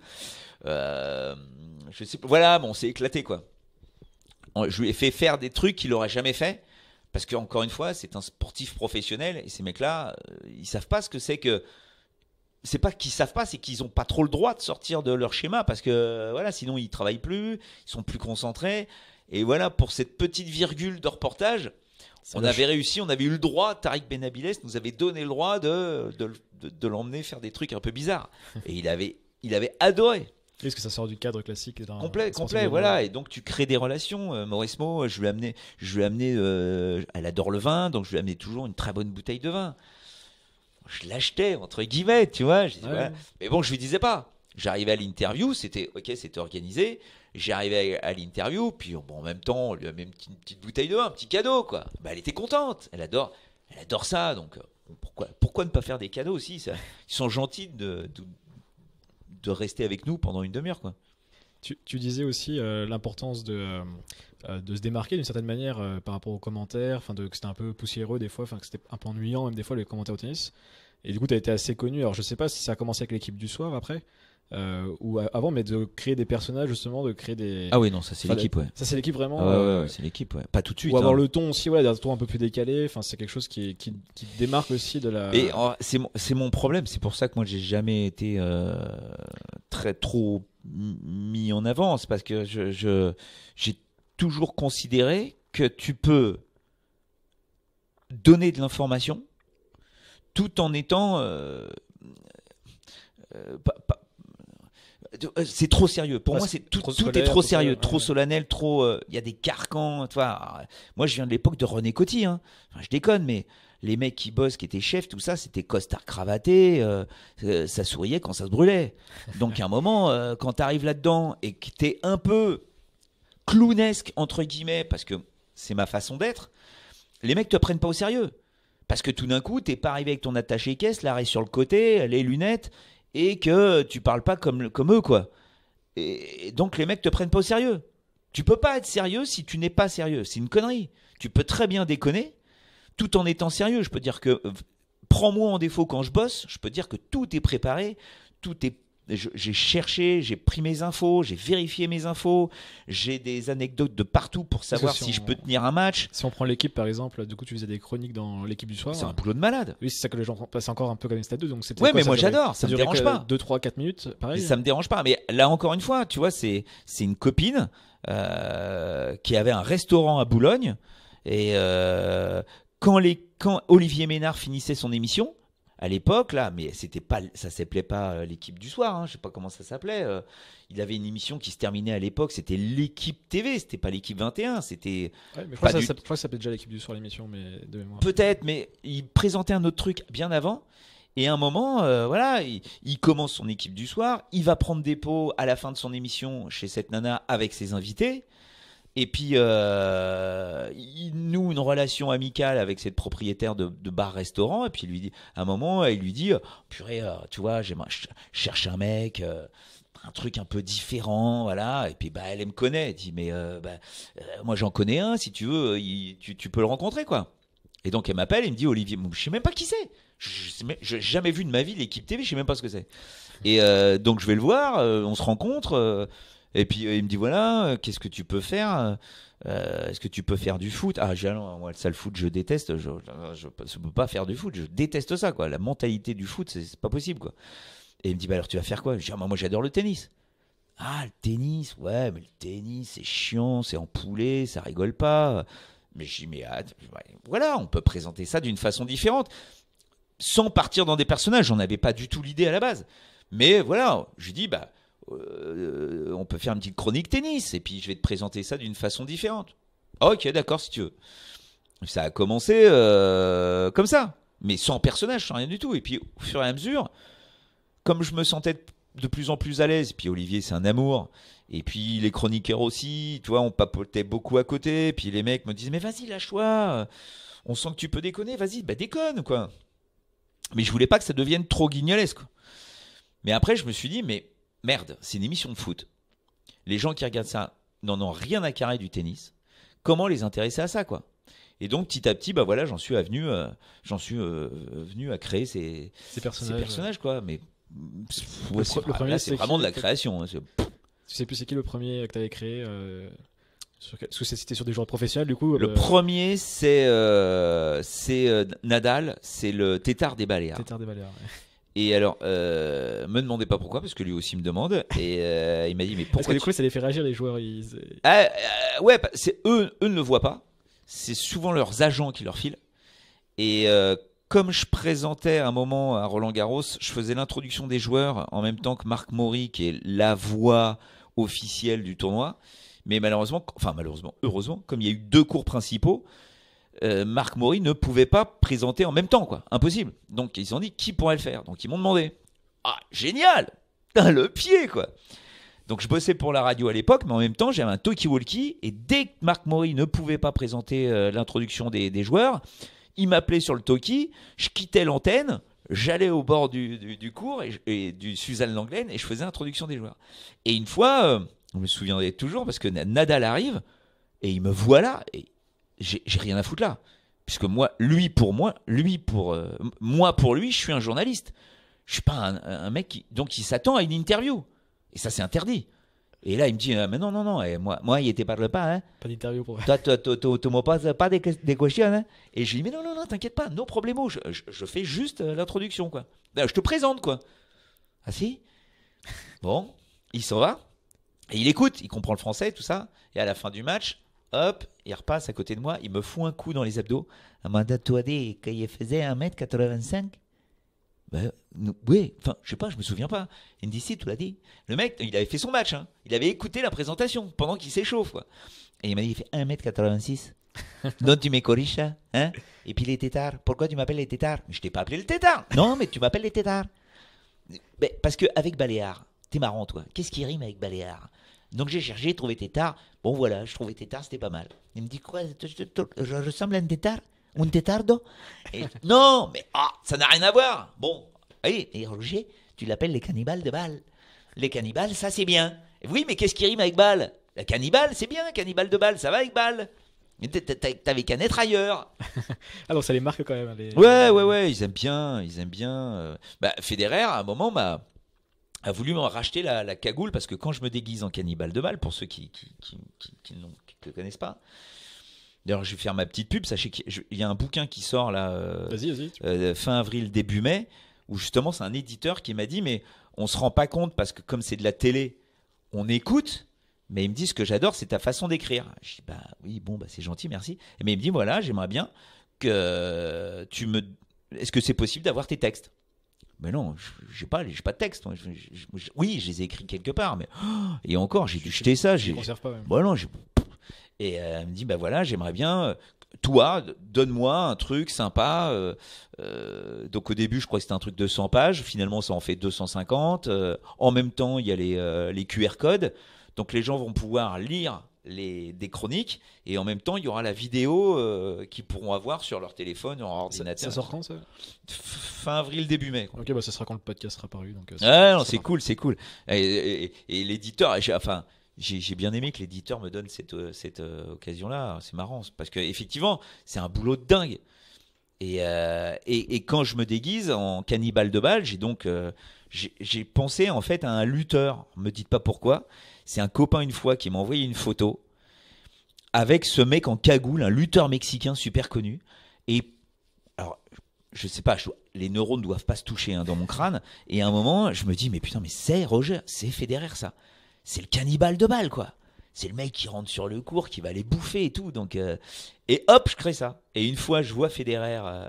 je sais Voilà, bon, on s'est éclaté quoi. Je lui ai fait faire des trucs qu'il n'aurait jamais fait parce qu'encore une fois, c'est un sportif professionnel et ces mecs-là, euh, ils savent pas ce que c'est que. C'est pas qu'ils savent pas, c'est qu'ils n'ont pas trop le droit de sortir de leur schéma parce que euh, voilà, sinon ils travaillent plus, ils sont plus concentrés. Et voilà, pour cette petite virgule de reportage, on avait réussi, on avait eu le droit, Tariq Benabiles nous avait donné le droit de, l'emmener faire des trucs un peu bizarres. Et il avait, il avait adoré est parce que ça sort du cadre classique. Complet, complet, voilà. Et donc tu crées des relations. Euh, Maurice Mo, je lui ai amené, je lui ai amené euh, elle adore le vin, donc je lui ai amené toujours une très bonne bouteille de vin. Je l'achetais, entre guillemets, tu vois. Mais bon, je lui disais pas. J'arrivais à l'interview, c'était ok, c'était organisé. J'arrivais à, l'interview, puis bon, en même temps, on lui a mis une petite, bouteille de vin, un petit cadeau, quoi. Bah, elle était contente, elle adore, elle adore ça, donc euh, pourquoi, pourquoi ne pas faire des cadeaux aussi ça Ils sont gentils de de rester avec nous pendant une demi-heure. Tu, disais aussi euh, l'importance de, euh, euh, de se démarquer d'une certaine manière par rapport aux commentaires, enfin que c'était un peu poussiéreux des fois, que c'était un peu ennuyant même des fois les commentaires au tennis. Et du coup, tu as été assez connu. Alors, je sais pas si ça a commencé avec l'équipe du soir après, euh, ou avant, mais de créer des personnages justement, de créer des. Ah oui, non, ça c'est l'équipe, ouais. Ça c'est l'équipe vraiment. Ah euh, c'est l'équipe, ouais. Pas tout de suite. Ou avoir hein. le ton aussi, ouais, ton un peu plus décalé. Enfin, c'est quelque chose qui, qui, qui, démarque aussi de la. Et oh, c'est mon, problème, c'est pour ça que moi j'ai jamais été euh, très trop mis en avant. C'est parce que je j'ai toujours considéré que tu peux donner de l'information tout en étant. pas, euh, c'est trop sérieux. Pour moi, c'est tout, est trop, sérieux, trop solennel, trop. Euh, il y a des carcans. Toi, euh, moi, je viens de l'époque de René Coty. Hein. je déconne, mais les mecs qui bossent, qui étaient chefs, tout ça, c'était costard cravaté. ça souriait quand ça se brûlait. Donc, un moment, quand quand arrives là-dedans et que t'es un peu clownesque entre guillemets, parce que c'est ma façon d'être, les mecs te prennent pas au sérieux. Parce que tout d'un coup, t'es pas arrivé avec ton attaché caisse, l'arrêt sur le côté, les lunettes, et que tu parles pas comme, comme eux, quoi. Et, donc les mecs te prennent pas au sérieux. Tu peux pas être sérieux si tu n'es pas sérieux. C'est une connerie. Tu peux très bien déconner tout en étant sérieux. Je peux dire que prends-moi en défaut quand je bosse. Je peux dire que tout est préparé, tout est j'ai cherché, j'ai pris mes infos, j'ai vérifié mes infos, j'ai des anecdotes de partout pour savoir si, je peux tenir un match. Si on prend l'équipe par exemple, du coup tu faisais des chroniques dans l'équipe du soir. C'est un boulot de malade. Oui, c'est ça que les gens passent encore un peu comme les stade 2 donc Ouais, mais moi j'adore, ça, me dérange pas. 2 3 4 minutes, pareil. ça me dérange pas, mais là encore une fois, tu vois, c'est c'est une copine euh, qui avait un restaurant à Boulogne et euh, quand les quand Olivier Ménard finissait son émission, à l'époque, là, mais c'était pas, ça s'appelait pas euh, l'équipe du soir, je hein, je sais pas comment ça s'appelait. Euh. il avait une émission qui se terminait à l'époque, c'était l'équipe TV, c'était pas l'équipe 21, c'était. Ouais, mais je crois que ça, s'appelait déjà l'équipe du soir l'émission, mais Peut-être, mais il présentait un autre truc bien avant. Et à un moment, euh, voilà, il, commence son équipe du soir, il va prendre des pots à la fin de son émission chez cette nana avec ses invités. Et puis, euh, il noue une relation amicale avec cette propriétaire de, bar-restaurant. Et puis, lui dit, à un moment, il lui dit, purée, euh, tu vois, je cherche un mec. Euh, un truc un peu différent, voilà. Et puis bah elle, me connaît, elle dit mais bah, moi j'en connais un, si tu veux, tu, peux le rencontrer quoi. Et donc elle m'appelle, elle me dit Olivier, je sais même pas qui c'est. Je n'ai jamais vu de ma vie l'équipe TV, je sais même pas ce que c'est. Et donc je vais le voir, on se rencontre, et puis euh, il me dit voilà, euh, qu'est-ce que tu peux faire euh, Est-ce que tu peux faire du foot Ah, j'ai moi le sale foot, je déteste. Je, je, peux pas faire du foot, je déteste ça quoi. La mentalité du foot, c'est pas possible quoi. Et il me dit bah alors tu vas faire quoi Je dis ah, bah, moi j'adore le tennis. Ah, le tennis, ouais, mais le tennis, c'est chiant, c'est en poulet, ça rigole pas. Mais j'y mets hâte. voilà, on peut présenter ça d'une façon différente, sans partir dans des personnages. j'en avais pas du tout l'idée à la base. Mais voilà, je dis, bah, euh, on peut faire une petite chronique tennis, et puis je vais te présenter ça d'une façon différente. Ok, d'accord, si tu veux. Ça a commencé euh, comme ça, mais sans personnage, sans rien du tout. Et puis, au fur et à mesure, comme je me sentais de plus en plus à l'aise, puis Olivier, c'est un amour, et puis les chroniqueurs aussi, tu vois, on papotait beaucoup à côté, puis les mecs me disaient, mais vas-y, lâche-toi, on sent que tu peux déconner, vas-y, bah déconne, quoi. Mais je voulais pas que ça devienne trop guignolesque. Mais après, je me suis dit, mais merde, c'est une émission de foot. Les gens qui regardent ça n'en ont rien à carrer du tennis. Comment les intéresser à ça, quoi et donc petit à petit, bah voilà, j'en suis venu, euh, j'en suis euh, venu à créer ces, personnages, quoi. Mais c'est vraiment de la création. Hein, c'est tu sais plus c'est qui le premier que tu avais créé euh, sur, Parce que c'était sur des joueurs professionnels du coup. Le premier c'est c'est Nadal, c'est le tétard des Baléares. Tétard des et alors, euh, me demandez pas pourquoi, parce que lui aussi me demande. Et euh, il m'a dit, mais pourquoi Parce que du coup, ça les fait réagir, les joueurs. Ils... Euh, ah, euh, ouais, c'est eux, eux ne le voient pas. C'est souvent leurs agents qui leur filent. Et comme je présentais à un moment à Roland Garros, je faisais l'introduction des joueurs en même temps que Marc Maury, qui est la voix officielle du tournoi. Mais malheureusement, enfin malheureusement, heureusement, comme il y a eu deux cours principaux, euh, Marc Maury ne pouvait pas présenter en même temps, quoi. Impossible. Donc ils ont dit, qui pourrait le faire Donc ils m'ont demandé. Ah, génial le pied, quoi donc je bossais pour la radio à l'époque, mais en même temps j'avais un talkie-walkie, et dès que Marc Maury ne pouvait pas présenter euh, l'introduction des, joueurs, il m'appelait sur le talkie, je quittais l'antenne, j'allais au bord du, cours et, du Suzanne Langlaine, et je faisais l'introduction des joueurs. Et une fois, on euh, je me souviendrai toujours, parce que Nadal arrive, et il me voit là, et j'ai rien à foutre là. Puisque moi, lui pour moi, lui pour euh, moi pour lui, je suis un journaliste. Je suis pas un, mec donc il s'attend à une interview. Et ça, c'est interdit. Et là, il me dit, euh, mais non, non, non, et eh, moi, moi, il te parle pas. Hein. Pas d'interview pour Toi, tu me poses pas des, questions. Hein. Et je lui dis, mais non, non, non, t'inquiète pas, no problemo. Je, je, je fais juste euh, l'introduction, quoi. Ben, je te présente, quoi. Ah si Bon, il s'en va. Et il écoute, il comprend le français, tout ça. Et à la fin du match, hop, il repasse à côté de moi, il me fout un coup dans les abdos. Amanda quand il faisait 1m85 ben, oui, enfin, je sais pas, je me souviens pas. NDC, tu l'a dit. Le mec, il avait fait son match, hein. il avait écouté la présentation pendant qu'il s'échauffe. Et il m'a dit, il fait 1m86. Donc tu m'écoriches. »« hein Et puis les tétards, pourquoi tu m'appelles les tétards Je t'ai pas appelé le tétard. Non, mais tu m'appelles les tétards. Ben, parce que avec tu t'es marrant toi. Qu'est-ce qui rime avec Baléard Donc j'ai cherché, trouvé tétard. Bon voilà, je trouvais tétard, c'était pas mal. Il me dit quoi Je ressemble à un tétard Un tétardo Non, mais ah, ça n'a rien à voir. Bon, allez, et Roger, tu l'appelles les cannibales de Bâle. Les cannibales, ça c'est bien. Oui, mais qu'est-ce qui rime avec Bâle La cannibale, c'est bien, cannibale de balle, ça va avec Bâle. T'avais qu'à naître ailleurs. Alors ça les marque quand même. Ouais, ouais, ouais, ils aiment bien, ils aiment bien. Euh, bah, Federer, à un moment, m'a a voulu m'en racheter la, la, cagoule parce que quand je me déguise en cannibale de mal, pour ceux qui, qui, qui, connaissent pas, D'ailleurs, je vais faire ma petite pub. Sachez qu'il y a un bouquin qui sort là, euh, euh, fin avril, début mai, où justement c'est un éditeur qui m'a dit mais on se rend pas compte parce que comme c'est de la télé, on écoute, mais il me dit ce que j'adore, c'est ta façon d'écrire. Je dis bah oui, bon bah c'est gentil, merci. Mais il me dit voilà, j'aimerais bien que tu me, est-ce que c'est possible d'avoir tes textes mais non, j'ai pas, j'ai pas de texte. Hein. oui, je les ai écrits quelque part, mais oh, et encore, j'ai dû jeter ça. Je pas. Bah et euh, elle me dit, bah voilà, j'aimerais bien. Euh, toi, donne-moi un truc sympa. Euh, donc au début, je crois que c'était un truc de 100 pages. Finalement, ça en fait 250. en même temps, il y a les, les QR codes. Donc les gens vont pouvoir lire les, des chroniques et en même temps il y aura la vidéo euh, qu'ils pourront avoir sur leur téléphone ou ordinateur. Ça, sort quand ça Fin avril début mai. Quoi. Ok bah ça sera quand le podcast sera paru donc. ah non c'est cool c'est cool et, l'éditeur enfin j'ai bien aimé que l'éditeur me donne cette, euh, cette occasion là c'est marrant parce que effectivement c'est un boulot de dingue et, quand je me déguise en cannibale de balle j'ai donc j'ai pensé en fait à un lutteur me dites pas pourquoi c'est un copain une fois qui m'a envoyé une photo avec ce mec en cagoule, un lutteur mexicain super connu. Et alors, je sais pas, les neurones ne doivent pas se toucher hein, dans mon crâne. Et à un moment, je me dis, mais putain, mais c'est Roger, c'est Federer ça. C'est le cannibale de balle, quoi. C'est le mec qui rentre sur le cours, qui va les bouffer et tout. Donc, euh, et hop, je crée ça. Et une fois, je vois Federer. Euh,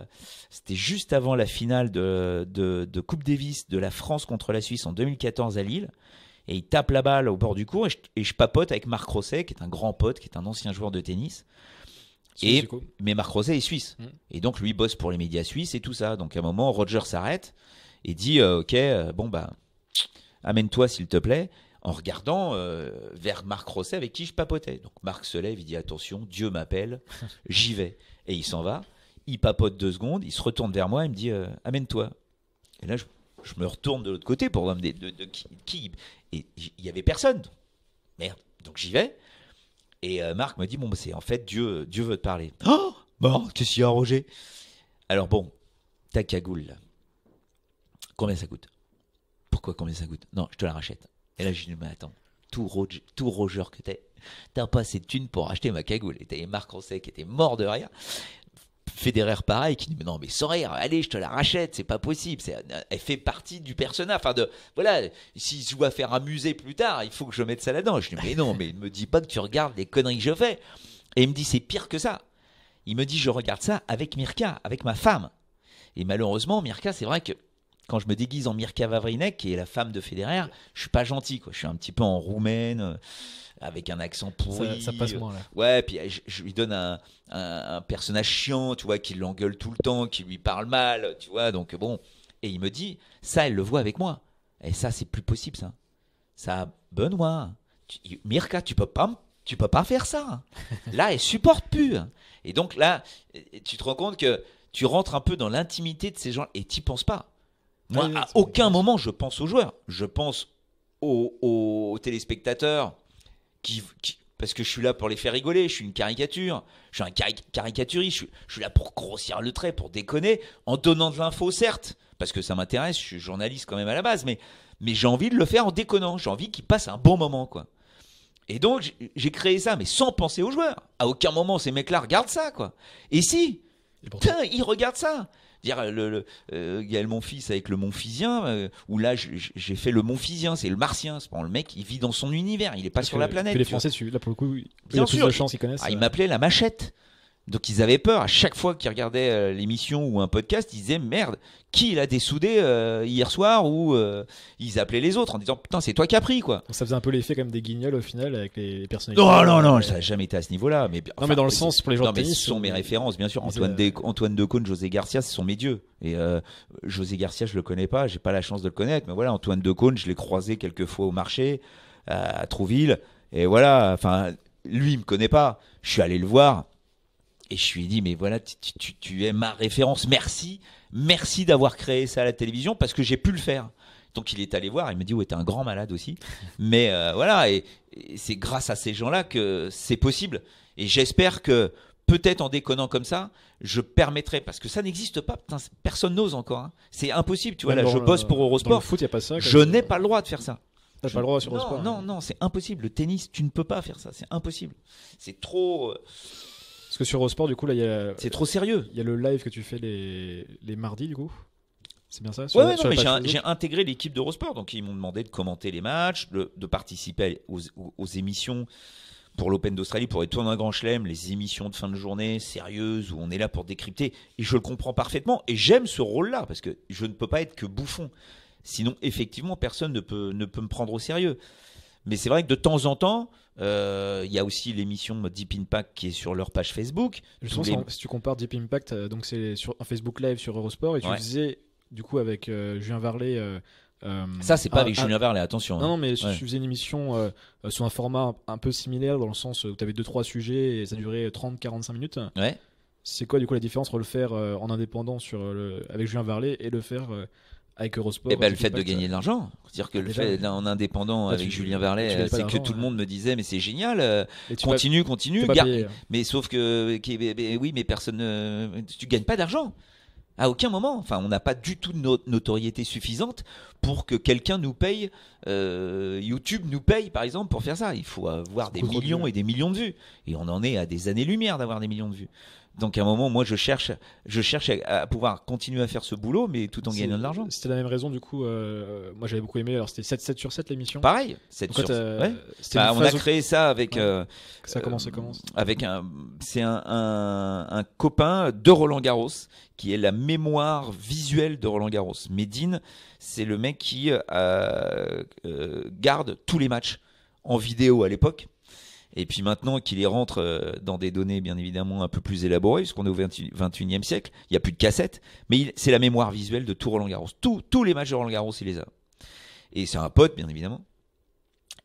c'était juste avant la finale de, de Coupe Davis de la France contre la Suisse en 2014 à Lille et il tape la balle au bord du cours et je, papote avec Marc Rosset, qui est un grand pote, qui est un ancien joueur de tennis. Et, mais Marc Rosset est suisse. Mm. Et donc, lui bosse pour les médias suisses et tout ça. Donc, à un moment, Roger s'arrête et dit euh, Ok, euh, bon, bah, amène-toi, s'il te plaît, en regardant euh, vers Marc Rosset avec qui je papotais. Donc, Marc se lève, il dit Attention, Dieu m'appelle, j'y vais. Et il s'en va. Il papote deux secondes, il se retourne vers moi il me dit Amène-toi. Et là, je, je me retourne de l'autre côté pour demander de, qui, Et il n'y avait personne. Merde. Donc j'y vais. Et euh, Marc me dit Bon, bah, c'est en fait Dieu, Dieu veut te parler. Oh Bon, tu ce qu'il y Alors bon, ta cagoule, combien ça coûte Pourquoi combien ça coûte Non, je te la rachète. Et là, j'ai dit Mais attends, tout Roger, tout tu que t'es, t'as pas assez de thunes pour acheter ma cagoule. Et Marc, Marc Rosset qui était mort de rire. Federer pareil qui dit mais non mais sans allez je te la rachète c'est pas possible c'est elle fait partie du personnage enfin de voilà si je voit faire amuser plus tard il faut que je mette ça là-dedans je dis mais non mais il me dit pas que tu regardes les conneries que je fais et il me dit c'est pire que ça il me dit je regarde ça avec Mirka avec ma femme et malheureusement Mirka c'est vrai que quand je me déguise en Mirka Vavrinec qui est la femme de Federer je suis pas gentil quoi je suis un petit peu en roumaine euh, avec un accent pourri. Ça, passe moins là. Euh, ouais, puis euh, je, lui donne un, un, personnage chiant, tu vois, qui l'engueule tout le temps, qui lui parle mal, tu vois. Donc bon, et il me dit, ça, elle le voit avec moi. Et ça, c'est plus possible, ça. Ça, Benoît, Mirka, tu peux pas, tu peux pas faire ça. Là, elle supporte plus. Et donc là, tu te rends compte que tu rentres un peu dans l'intimité de ces gens et t'y penses pas. Moi, ah à aucun moment, je pense aux joueurs. Je pense aux téléspectateurs, parce que je suis là pour les faire rigoler, je suis une caricature, je suis un caricaturiste, je, suis, là pour grossir le trait, pour déconner, en donnant de l'info, certes, parce que ça m'intéresse, je suis journaliste quand même à la base, mais, j'ai envie de le faire en déconnant, j'ai envie qu'ils passent un bon moment, quoi. Et donc, j'ai créé ça, mais sans penser aux joueurs. À aucun moment, ces mecs-là regardent ça, quoi. Et si, putain, ils regardent ça dire le, le euh, Gaël Monfils avec le monfisien euh, où là j'ai fait le monfisien c'est le Martien. pas le mec, il vit dans son univers, il est pas sur la planète. les Français, là pour le coup, il a sûr, plus de chance, ils connaissent. Ah, il euh. m'appelait la machette. Donc ils avaient peur. À chaque fois qu'ils regardaient euh, l'émission ou un podcast, ils disaient merde, qui l'a dessoudé euh, hier soir Ou euh, ils appelaient les autres en disant putain, c'est toi qui as pris quoi. Ça faisait un peu l'effet comme des guignols au final avec les personnalités. Non, non, non, ça n'a jamais été à ce niveau-là. Mais, non, mais dans le sens pour les gens non, de Ce sont mes références, bien sûr. Antoine, de, Antoine Decaune, José Garcia, ce sont mes dieux. Et José Garcia, je le connais pas, j'ai pas la chance de le connaître. Mais voilà, Antoine Decaune, je l'ai croisé quelques fois au marché à Trouville. Et voilà, enfin, lui, il me connaît pas. Je suis allé le voir et je lui ai dit, mais voilà, tu, es ma référence. Merci, merci d'avoir créé ça à la télévision parce que j'ai pu le faire. Donc il est allé voir, il me dit, ouais, t'es un grand malade aussi. Mais euh, voilà, et, c'est grâce à ces gens-là que c'est possible. Et j'espère que peut-être en déconnant comme ça, je permettrai, parce que ça n'existe pas, personne n'ose encore. Hein. C'est impossible, tu vois, là, je bosse pour Eurosport. foot, a pas ça, je n'ai pas le droit de faire ça. pas le droit sur Eurosport. non, non c'est impossible. Le tennis, tu ne peux pas faire ça, c'est impossible. C'est trop... Euh, parce que sur Eurosport, du coup, là, il y a. C'est trop sérieux. Il y a le live que tu fais les, mardis, du coup. C'est bien ça Oui, mais j'ai intégré l'équipe d'Eurosport. Donc, ils m'ont demandé de commenter les matchs, de, participer aux, émissions pour l'Open d'Australie, pour les tournois Grand Chelem, les émissions de fin de journée sérieuses où on est là pour décrypter. Et je le comprends parfaitement. Et j'aime ce rôle-là parce que je ne peux pas être que bouffon. Sinon, effectivement, personne ne peut, ne peut me prendre au sérieux. Mais c'est vrai que de temps en temps, euh, il y a aussi l'émission Deep Impact qui est sur leur page Facebook. Je pense si tu compares Deep Impact, euh, donc c'est sur un Facebook Live sur Eurosport, et tu faisais du coup avec euh, Julien Varlet. ça, c'est pas avec Julien Varlet, attention. Non, hein. mais ouais. tu faisais une émission sur un format un, peu similaire, dans le sens où tu avais 2-3 sujets et ça durait 30-45 minutes. Ouais. C'est quoi, du coup, la différence entre le faire en indépendant sur le... avec Julien Varlet et le faire et eh ben, le fait de gagner de l'argent. C'est-à-dire que ah, le fait en indépendant avec Julien Verlet, euh, c'est que tout le monde me disait mais c'est génial, euh, continue, continue. Mais sauf que, oui, mais personne, ne... tu gagnes pas d'argent. À aucun moment. Enfin, on n'a pas du tout de notoriété suffisante pour que quelqu'un nous paye, euh, YouTube nous paye par exemple pour faire ça. Il faut avoir des millions et des millions de vues. Et on en est à des années-lumière d'avoir des millions de vues. Donc à un moment, moi, je cherche, je cherche à, pouvoir continuer à faire ce boulot, mais tout en gagnant de l'argent. C'était la même raison, du coup. Euh, moi, j'avais beaucoup aimé. Alors c'était 7, 7 sur 7 l'émission. Pareil, 7 sur 7. Euh, bah, on a créé ça avec. Euh, ça commence, Avec un, c'est un, copain de Roland Garros qui est la mémoire visuelle de Roland Garros. Medine, c'est le mec qui garde tous les matchs en vidéo à l'époque et puis maintenant qu'il les rentre euh, dans des données bien évidemment un peu plus élaborées, puisqu'on est au 21e siècle, il n'y a plus de cassettes, mais c'est la mémoire visuelle de tout Roland Garros. tous les matchs de Roland Garros, il les a. Et c'est un pote, bien évidemment.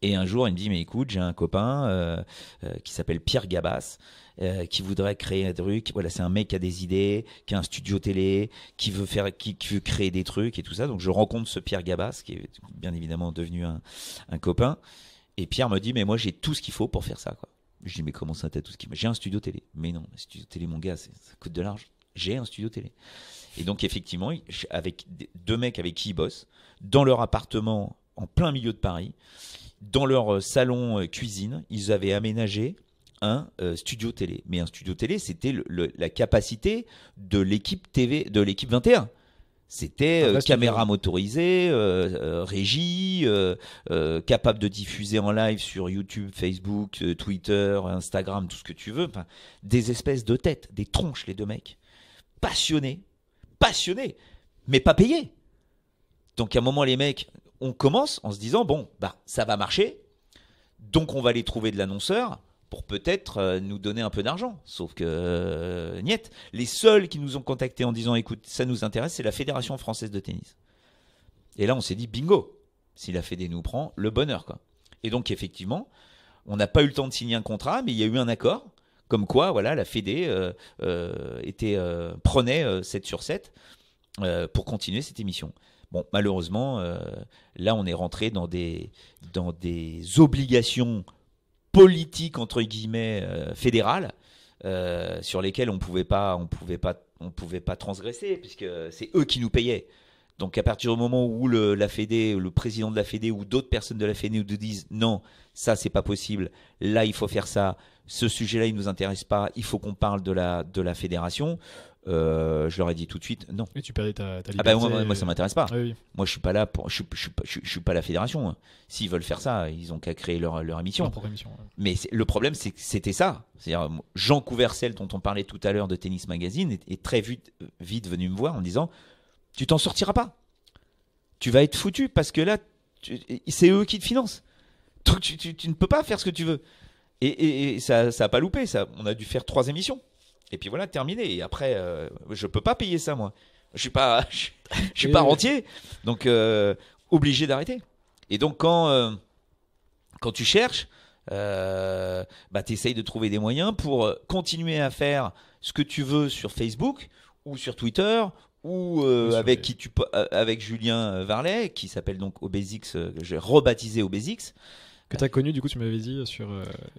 Et un jour, il me dit, mais écoute, j'ai un copain euh, euh, qui s'appelle Pierre Gabas, euh, qui voudrait créer un truc. Voilà, c'est un mec qui a des idées, qui a un studio télé, qui veut faire, qui, qui veut créer des trucs et tout ça. Donc, je rencontre ce Pierre Gabas, qui est bien évidemment devenu un, un copain. Et Pierre me dit, mais moi j'ai tout ce qu'il faut pour faire ça. Quoi. Je dis, mais comment ça, t'as tout ce qu'il faut J'ai un studio télé. Mais non, studio télé, mon gars, ça coûte de l'argent. J'ai un studio télé. Et donc, effectivement, avec deux mecs avec qui ils bossent, dans leur appartement en plein milieu de Paris, dans leur euh, salon euh, cuisine, ils avaient aménagé un euh, studio télé. Mais un studio télé, c'était la capacité de l'équipe TV, de l'équipe 21. C'était euh, caméra motorisée, euh, euh, régie, capable de diffuser en live sur YouTube, Facebook, Twitter, Instagram, tout ce que tu veux. des espèces de têtes, des tronches, les deux mecs. Passionnés, passionnés, mais pas payés. Donc à un moment, les mecs, on commence en se disant, bon, bah ça va marcher, donc on va aller trouver de l'annonceur pour peut-être euh, nous donner un peu d'argent. Sauf que, euh, niette Les seuls qui nous ont contactés en disant écoute, ça nous intéresse, c'est la Fédération française de tennis. Et là, on s'est dit bingo, si la Fédé nous prend, le bonheur. quoi. Et donc, effectivement, on n'a pas eu le temps de signer un contrat, mais il y a eu un accord. Comme quoi, voilà, la Fédé euh, était, prenait 7 sur 7 pour continuer cette émission. Bon, malheureusement, là, on est rentré dans des, dans des obligations politique entre guillemets fédérales, euh, fédérale euh, sur lesquelles on pouvait pas on pouvait pas on pouvait pas transgresser puisque c'est eux qui nous payaient. Donc à partir du moment où le, la le président de la Fédé ou d'autres personnes de la Fédé nous disent non, ça c'est pas possible, là il faut faire ça, ce sujet-là il nous intéresse pas, il faut qu'on parle de la de la fédération, euh, je leur ai dit tout de suite non. Et tu perdais ta, ta Ah bah, moi, moi ça euh, m'intéresse pas. Ah moi je suis pas là pour, je, je, suis pas la fédération. Hein. S'ils veulent faire ça, ils ont qu'à créer leur, émission. Mais le problème c'est que c'était ça. C'est-à-dire Jean Couvercel dont on parlait tout à l'heure de Tennis Magazine est, très vite, venu me voir en disant tu t'en sortiras pas. Tu vas être foutu parce que là c'est eux qui te financent. Tu, tu, ne peux pas faire ce que tu veux. Et, ça n'a pas loupé. Ça. On a dû faire trois émissions. Et puis voilà, terminé. Et après, je euh, je peux pas payer ça, moi. Je suis pas, je, suis pas rentier, donc euh, obligé d'arrêter. Et donc quand euh, quand tu cherches, bah, tu essayes de trouver des moyens pour continuer à faire ce que tu veux sur Facebook ou sur Twitter ou avec, qui tu, avec Julien Varlet, qui s'appelle donc Obésix, que j'ai rebaptisé Obésix. Que tu as connu, du coup, tu m'avais dit sur.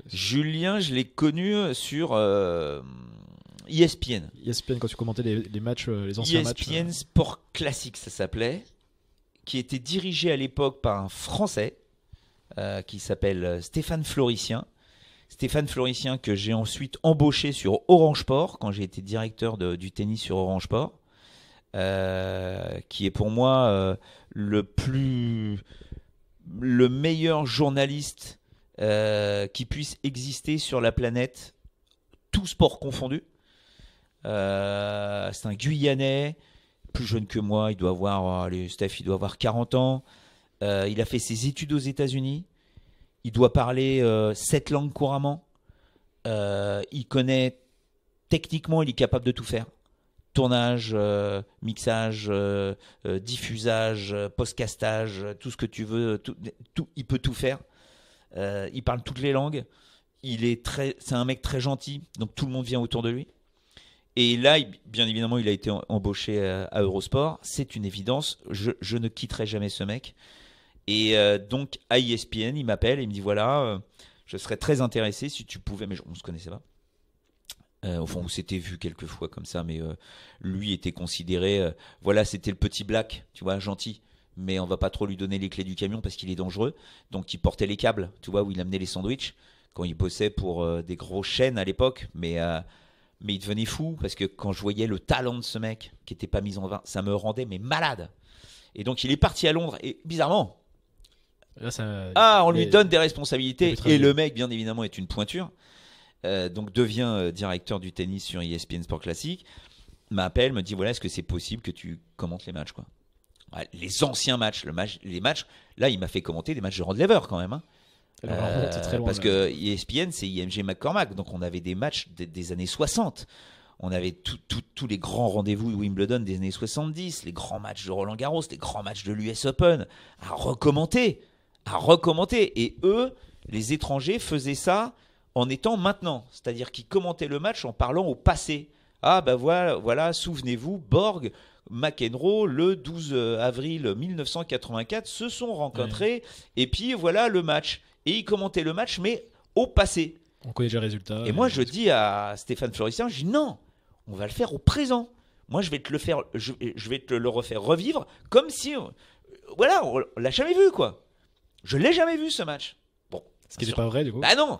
Julien, je l'ai connu sur ESPN. ESPN, quand tu commentais les, matchs, euh, les anciens matchs. ESPN euh. Sport Classique, ça s'appelait, qui était dirigé à l'époque par un Français euh, qui s'appelle Stéphane Floricien. Stéphane Floricien que j'ai ensuite embauché sur Orange Sport quand j'ai été directeur du tennis sur Orange Sport, qui est pour moi le plus le meilleur journaliste qui puisse exister sur la planète, tout sport confondu. Euh, c'est un Guyanais, plus jeune que moi. Il doit avoir, oh, il doit avoir 40 ans. Euh, il a fait ses études aux États-Unis. Il doit parler euh, sept langues couramment. il connaît techniquement, il est capable de tout faire. Tournage, mixage, diffusage, post-castage, tout ce que tu veux, il peut tout faire. il parle toutes les langues. Il est très, c'est un mec très gentil, donc tout le monde vient autour de lui. Et là, bien évidemment, il a été embauché euh, à Eurosport. C'est une évidence. Je, ne quitterai jamais ce mec. Et euh, donc, à ESPN, il m'appelle et il me dit voilà, euh, je serais très intéressé si tu pouvais. Mais on ne se connaissait pas. au fond, on s'était vu quelques fois comme ça, mais lui était considéré voilà, c'était le petit black, tu vois, gentil. Mais on va pas trop lui donner les clés du camion parce qu'il est dangereux. Donc, il portait les câbles, tu vois, où il amenait les sandwichs quand il bossait pour des gros chaînes à l'époque. Mais mais il devenait fou parce que quand je voyais le talent de ce mec qui n'était pas mis en vain, ça me rendait mais malade. Et donc il est parti à Londres et bizarrement, ah, on lui donne des responsabilités et le mec bien évidemment est une pointure. Euh, donc devient euh, directeur du tennis sur ESPN Sport Classique. M'appelle, me dit voilà, est-ce que c'est possible que tu commentes les matchs quoi. les anciens matchs, les matchs. Là, il m'a fait commenter des matchs de Rod Lever quand même. Hein. Euh, parce que ESPN, e c'est IMG McCormack, donc on avait des matchs des, années 60 on avait tous les grands rendez-vous de Wimbledon des années 70, les grands matchs de Roland Garros, les grands matchs de l'US Open, à recommenter, à recommenter. Et eux, les étrangers, faisaient ça en étant maintenant, c'est-à-dire qu'ils commentaient le match en parlant au passé. Ah ben bah voilà, voilà souvenez-vous, Borg, McEnroe, le 12 euh, avril 1984, se sont rencontrés, et puis voilà le match et il commentait le match, mais au passé. On connaît déjà le résultat. Et moi, je dis à Stéphane Florissien, je dis non, on va le faire au présent. Moi, je vais te le faire, je, vais te le refaire revivre comme si, euh, voilà, on, l'a jamais vu quoi. Je l'ai jamais vu ce match. Bon, ce qui n'est pas vrai du coup. Ah non,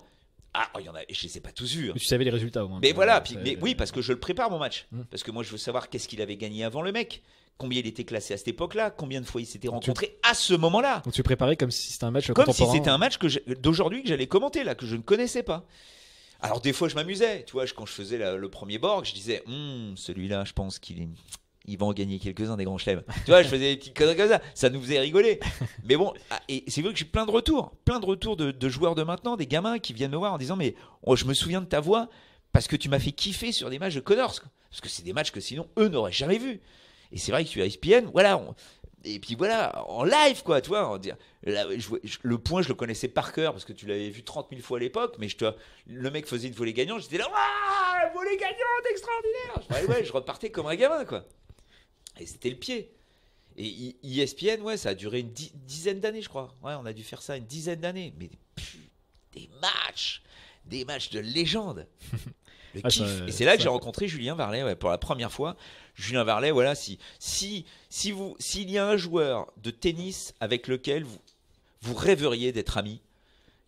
ah, oh, je les ai pas tous vus. Hein. Tu savais les résultats au moins. Mais voilà, mais, oui, parce que je le prépare mon match. Hum. Parce que moi, je veux savoir qu'est-ce qu'il avait gagné avant le mec. Combien il était classé à cette époque-là, combien de fois il s'était rencontré à ce moment-là. Donc tu préparais comme si c'était un match Comme si c'était un match d'aujourd'hui que j'allais commenter, là, que je ne connaissais pas. Alors des fois je m'amusais, tu vois, quand je faisais le premier Borg, je disais, hmm, celui-là, je pense qu'il est, il va en gagner quelques-uns des grands chelems. tu vois, je faisais des petites conneries comme ça, ça nous faisait rigoler. Mais bon, ah, et c'est vrai que j'ai plein de retours, plein de retours de, joueurs de maintenant, des gamins qui viennent me voir en disant Mais oh, je me souviens de ta voix parce que tu m'as fait kiffer sur des matchs de Connors. Parce que c'est des matchs que sinon eux n'auraient jamais vu Et c'est vrai que tu es ESPN, voilà. et puis voilà, en live, quoi, tu le point, je le connaissais par cœur parce que tu l'avais vu 30 000 fois à l'époque, mais je te, le mec faisait une volée gagnante, j'étais là, waouh, volée gagnante extraordinaire. ouais, je repartais comme un gamin, quoi c'était le pied. Et ESPN, ouais, ça a duré une dizaine d'années, je crois. Ouais, on a dû faire ça une dizaine d'années. Mais des matchs, des matchs de légende. Ah, et c'est là que j'ai rencontré Julien Varlet ouais, pour la première fois. Julien Varlet, voilà, si, si, si vous, s'il y a un joueur de tennis avec lequel vous, vous rêveriez d'être ami,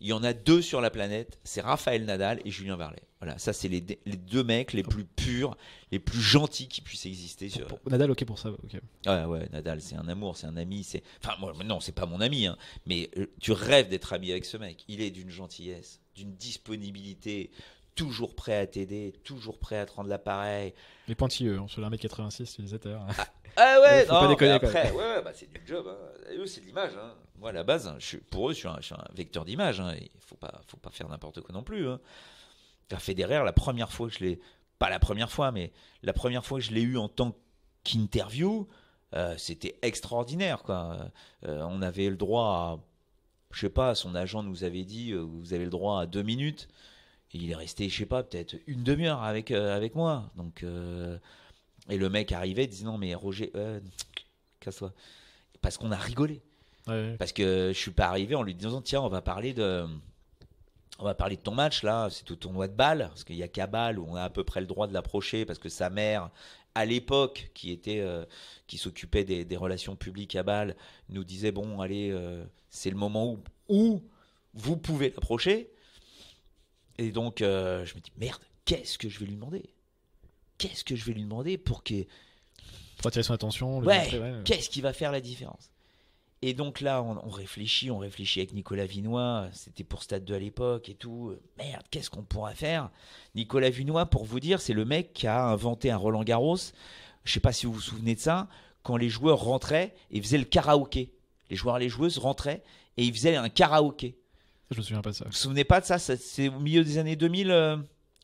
il y en a deux sur la planète, c'est Raphaël Nadal et Julien Varlet. Voilà, ça c'est les, deux mecs les plus purs, les plus gentils qui puissent exister. Sur... Nadal, ok pour ça, ok. Ouais, ouais, Nadal, c'est un amour, c'est un ami, c'est. Enfin, moi, non, c'est pas mon ami, hein. mais euh, tu rêves d'être ami avec ce mec. Il est d'une gentillesse, d'une disponibilité toujours prêt à t'aider, toujours prêt à te rendre l'appareil. Mais pointilleux, on se l'a 86 tu disais tout ah, ouais, non, pas après, bah, c'est du job. Hein. Eux, c'est de l'image. Hein. Moi, à la base, hein, je pour eux, je suis un, vecteur d'image. Il faut pas, faut pas faire n'importe quoi non plus. La Federer, la première fois que je l'ai. Pas la première fois, mais la première fois que je l'ai eu en tant qu'interview, euh, c'était extraordinaire. Quoi. Euh, on avait le droit à. Je sais pas, son agent nous avait dit euh, vous avez le droit à deux minutes il est resté, je sais pas, peut-être une demi-heure avec, euh, avec moi. Donc, euh, et le mec arrivait, disait non, mais Roger, euh, casse-toi. Parce qu'on a rigolé. Parce que je suis pas arrivé en lui disant tiens, on va parler de. On va parler de ton match là, c'est au tournoi de balle, parce qu'il y a qu'à où on a à peu près le droit de l'approcher, parce que sa mère, à l'époque, qui était, qui s'occupait des, relations publiques à balle, nous disait bon, allez, c'est le moment où, où vous pouvez l'approcher, et donc, euh, je me dis, merde, qu'est-ce que je vais lui demander Qu'est-ce que je vais lui demander pour que. Pour attirer son attention. qu'est-ce qui va faire la différence Et donc là, on, réfléchit, on réfléchit avec Nicolas Vinois, c'était pour Stade 2 à l'époque et tout. Merde, qu'est-ce qu'on pourra faire Nicolas Vinois, pour vous dire, c'est le mec qui a inventé un Roland Garros. Je sais pas si vous vous souvenez de ça, quand les joueurs rentraient et faisaient le karaoké. Les joueurs et les joueuses rentraient et ils faisaient un karaoké. Je me souviens pas de ça. Vous vous souvenez pas de ça C'est au milieu des années 2000, euh,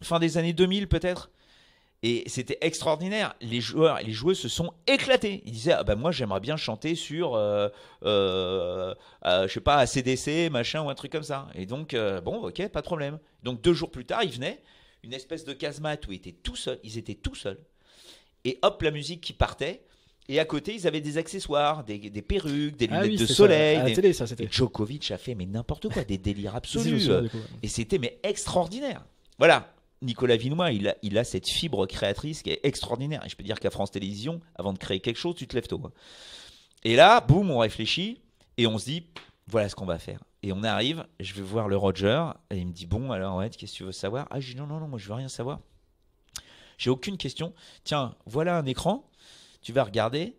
fin des années 2000 peut-être et c'était extraordinaire. Les joueurs et les joueuses se sont éclatés. Ils disaient ah ben moi j'aimerais bien chanter sur je euh, euh, euh, je sais pas ACDC machin ou un truc comme ça. Et donc bon ok pas de problème. Donc deux jours plus tard ils venaient une espèce de casemate où ils étaient tout seuls. Ils étaient tout seuls. Et hop la musique qui partait. Et à côté, ils avaient des accessoires, des, perruques, des ah lunettes de soleil. Et ça, Djokovic a fait mais n'importe quoi, des délires absolus. Euh, et c'était mais extraordinaire. Voilà. Nicolas Vinois, il a, il a cette fibre créatrice qui est extraordinaire. Et je peux dire qu'à France Télévisions, avant de créer quelque chose, tu te lèves tôt. Et là, boum, on réfléchit et on se dit, voilà ce qu'on va faire. Et on arrive, je vais voir le Roger et il me dit, bon, alors, ouais, qu'est-ce que tu veux savoir Ah, je dis, non, non, non, moi, je veux rien savoir. J'ai aucune question. Tiens, voilà un écran tu vas regarder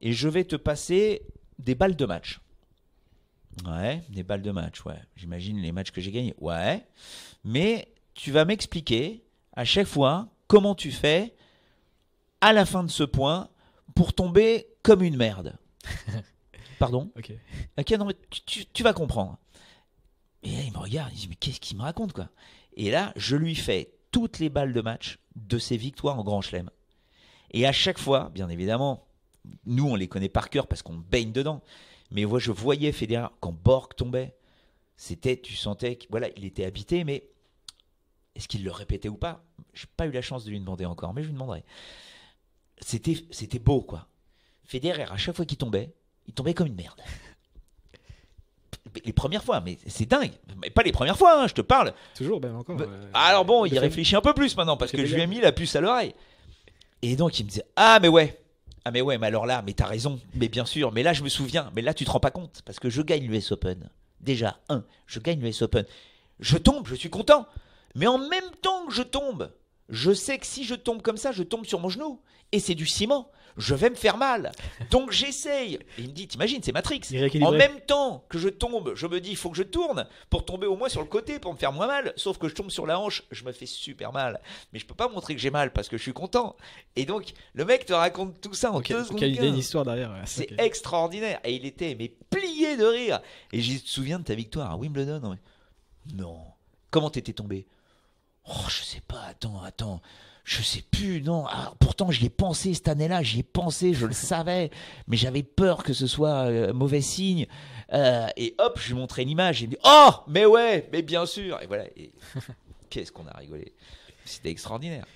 et je vais te passer des balles de match. Ouais, des balles de match, ouais. J'imagine les matchs que j'ai gagnés. Ouais. Mais tu vas m'expliquer à chaque fois comment tu fais à la fin de ce point pour tomber comme une merde. Pardon Ok. Ok, non, mais tu, vas comprendre. Et là, il me regarde, il me dit Mais qu'est-ce qu'il me raconte, quoi Et là, je lui fais toutes les balles de match de ses victoires en Grand Chelem. Et à chaque fois, bien évidemment, nous, on les connaît par cœur parce qu'on baigne dedans. Mais moi, je voyais Federer quand Borg tombait. C'était, tu sentais qu'il voilà, était habité, mais est-ce qu'il le répétait ou pas Je n'ai pas eu la chance de lui demander encore, mais je lui demanderai. C'était, c'était beau, quoi. Federer, à chaque fois qu'il tombait, il tombait comme une merde. Les premières fois, mais c'est dingue. Mais pas les premières fois, hein, je te parle. Toujours, même ben, encore. Euh, ah, alors bon, il réfléchit un peu plus maintenant parce que je lui ai mis la puce à l'oreille. Et donc, il me disait Ah, mais ouais Ah, mais ouais, mais alors là, mais t'as raison, mais bien sûr, mais là, je me souviens, mais là, tu te rends pas compte, parce que je gagne l'US Open. Déjà, un, je gagne l'US Open. Je tombe, je suis content. Mais en même temps que je tombe, je sais que si je tombe comme ça, je tombe sur mon genou. Et c'est du ciment je vais me faire mal. Donc j'essaye. il me dit, t'imagines, c'est Matrix. En même temps que je tombe, je me dis, il faut que je tourne pour tomber au moins sur le côté, pour me faire moins mal. Sauf que je tombe sur la hanche, je me fais super mal. Mais je peux pas montrer que j'ai mal parce que je suis content. Et donc, le mec te raconte tout ça en deux secondes. une histoire derrière. C'est extraordinaire. Et il était, mais plié de rire. Et je te souviens de ta victoire à Wimbledon. Non. Comment t'étais tombé Oh, je sais pas, attends, attends je sais plus, non. Ah, pourtant, j'y ai pensé cette année-là, j'y ai pensé, je le savais, mais j'avais peur que ce soit euh, mauvais signe. Euh, et hop, je lui montrais l'image. J'ai dit, oh, mais ouais, mais bien sûr. Et voilà. Qu'est-ce qu'on a rigolé. C'était extraordinaire.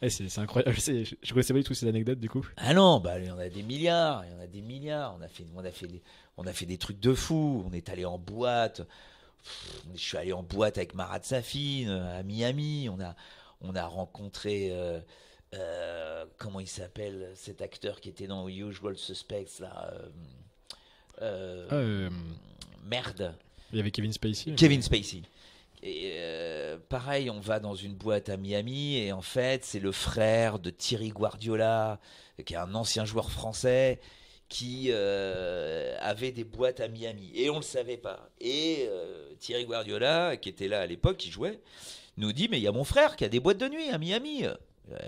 Eh, c'est incroyable. Je, ne pas du tout ces anecdotes du coup. Ah non, bah, il y en a des milliards, il y en a des milliards. On a fait, on a fait, des, on a fait des trucs de fou. On est allé en boîte. je suis allé en boîte avec Marat Safin euh, à Miami. On a, on a rencontré. Euh, euh, comment il s'appelle cet acteur qui était dans Usual Suspects là euh, ah, Merde. Il y avait Kevin Spacey. Kevin Spacey. pareil, on va dans une boîte à Miami et en fait, c'est le frère de Thierry Guardiola, qui est un ancien joueur français, qui avait des boîtes à Miami. Et on ne le savait pas. Et Thierry Guardiola, qui était là à l'époque, qui jouait, nous dit mais il y a mon frère qui a des boîtes de nuit à Miami. Euh,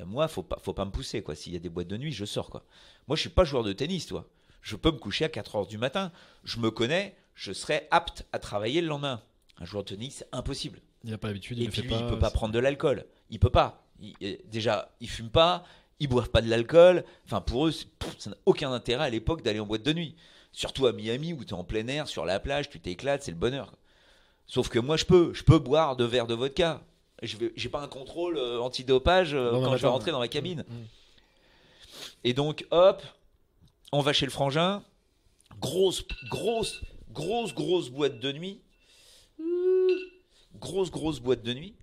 moi, faut pas, faut pas me pousser quoi. S'il y a des boîtes de nuit, je sors quoi. Moi, je suis pas joueur de tennis, toi. Je peux me coucher à 4 heures du matin. Je me connais, je serai apte à travailler le lendemain. Un joueur de tennis, c'est impossible. Il n'a pas l'habitude. Et puis lui, pas, il peut pas prendre de l'alcool. Il peut pas. Euh, déjà, il fume pas, ils boivent pas de l'alcool. Enfin, pour eux, ça n'a aucun intérêt à l'époque d'aller en boîte de nuit. Surtout à Miami où tu es en plein air, sur la plage, tu t'éclates, c'est le bonheur. Sauf que moi, je peux. Je peux boire deux verres de vodka. Je j'ai pas un contrôle euh, antidopage euh, quand je vais rentrer dans la cabine. Mm, mm. Et donc, hop, on va chez le frangin. Grosse, grosse, grosse, grosse boîte de nuit. Grosse, grosse boîte de nuit.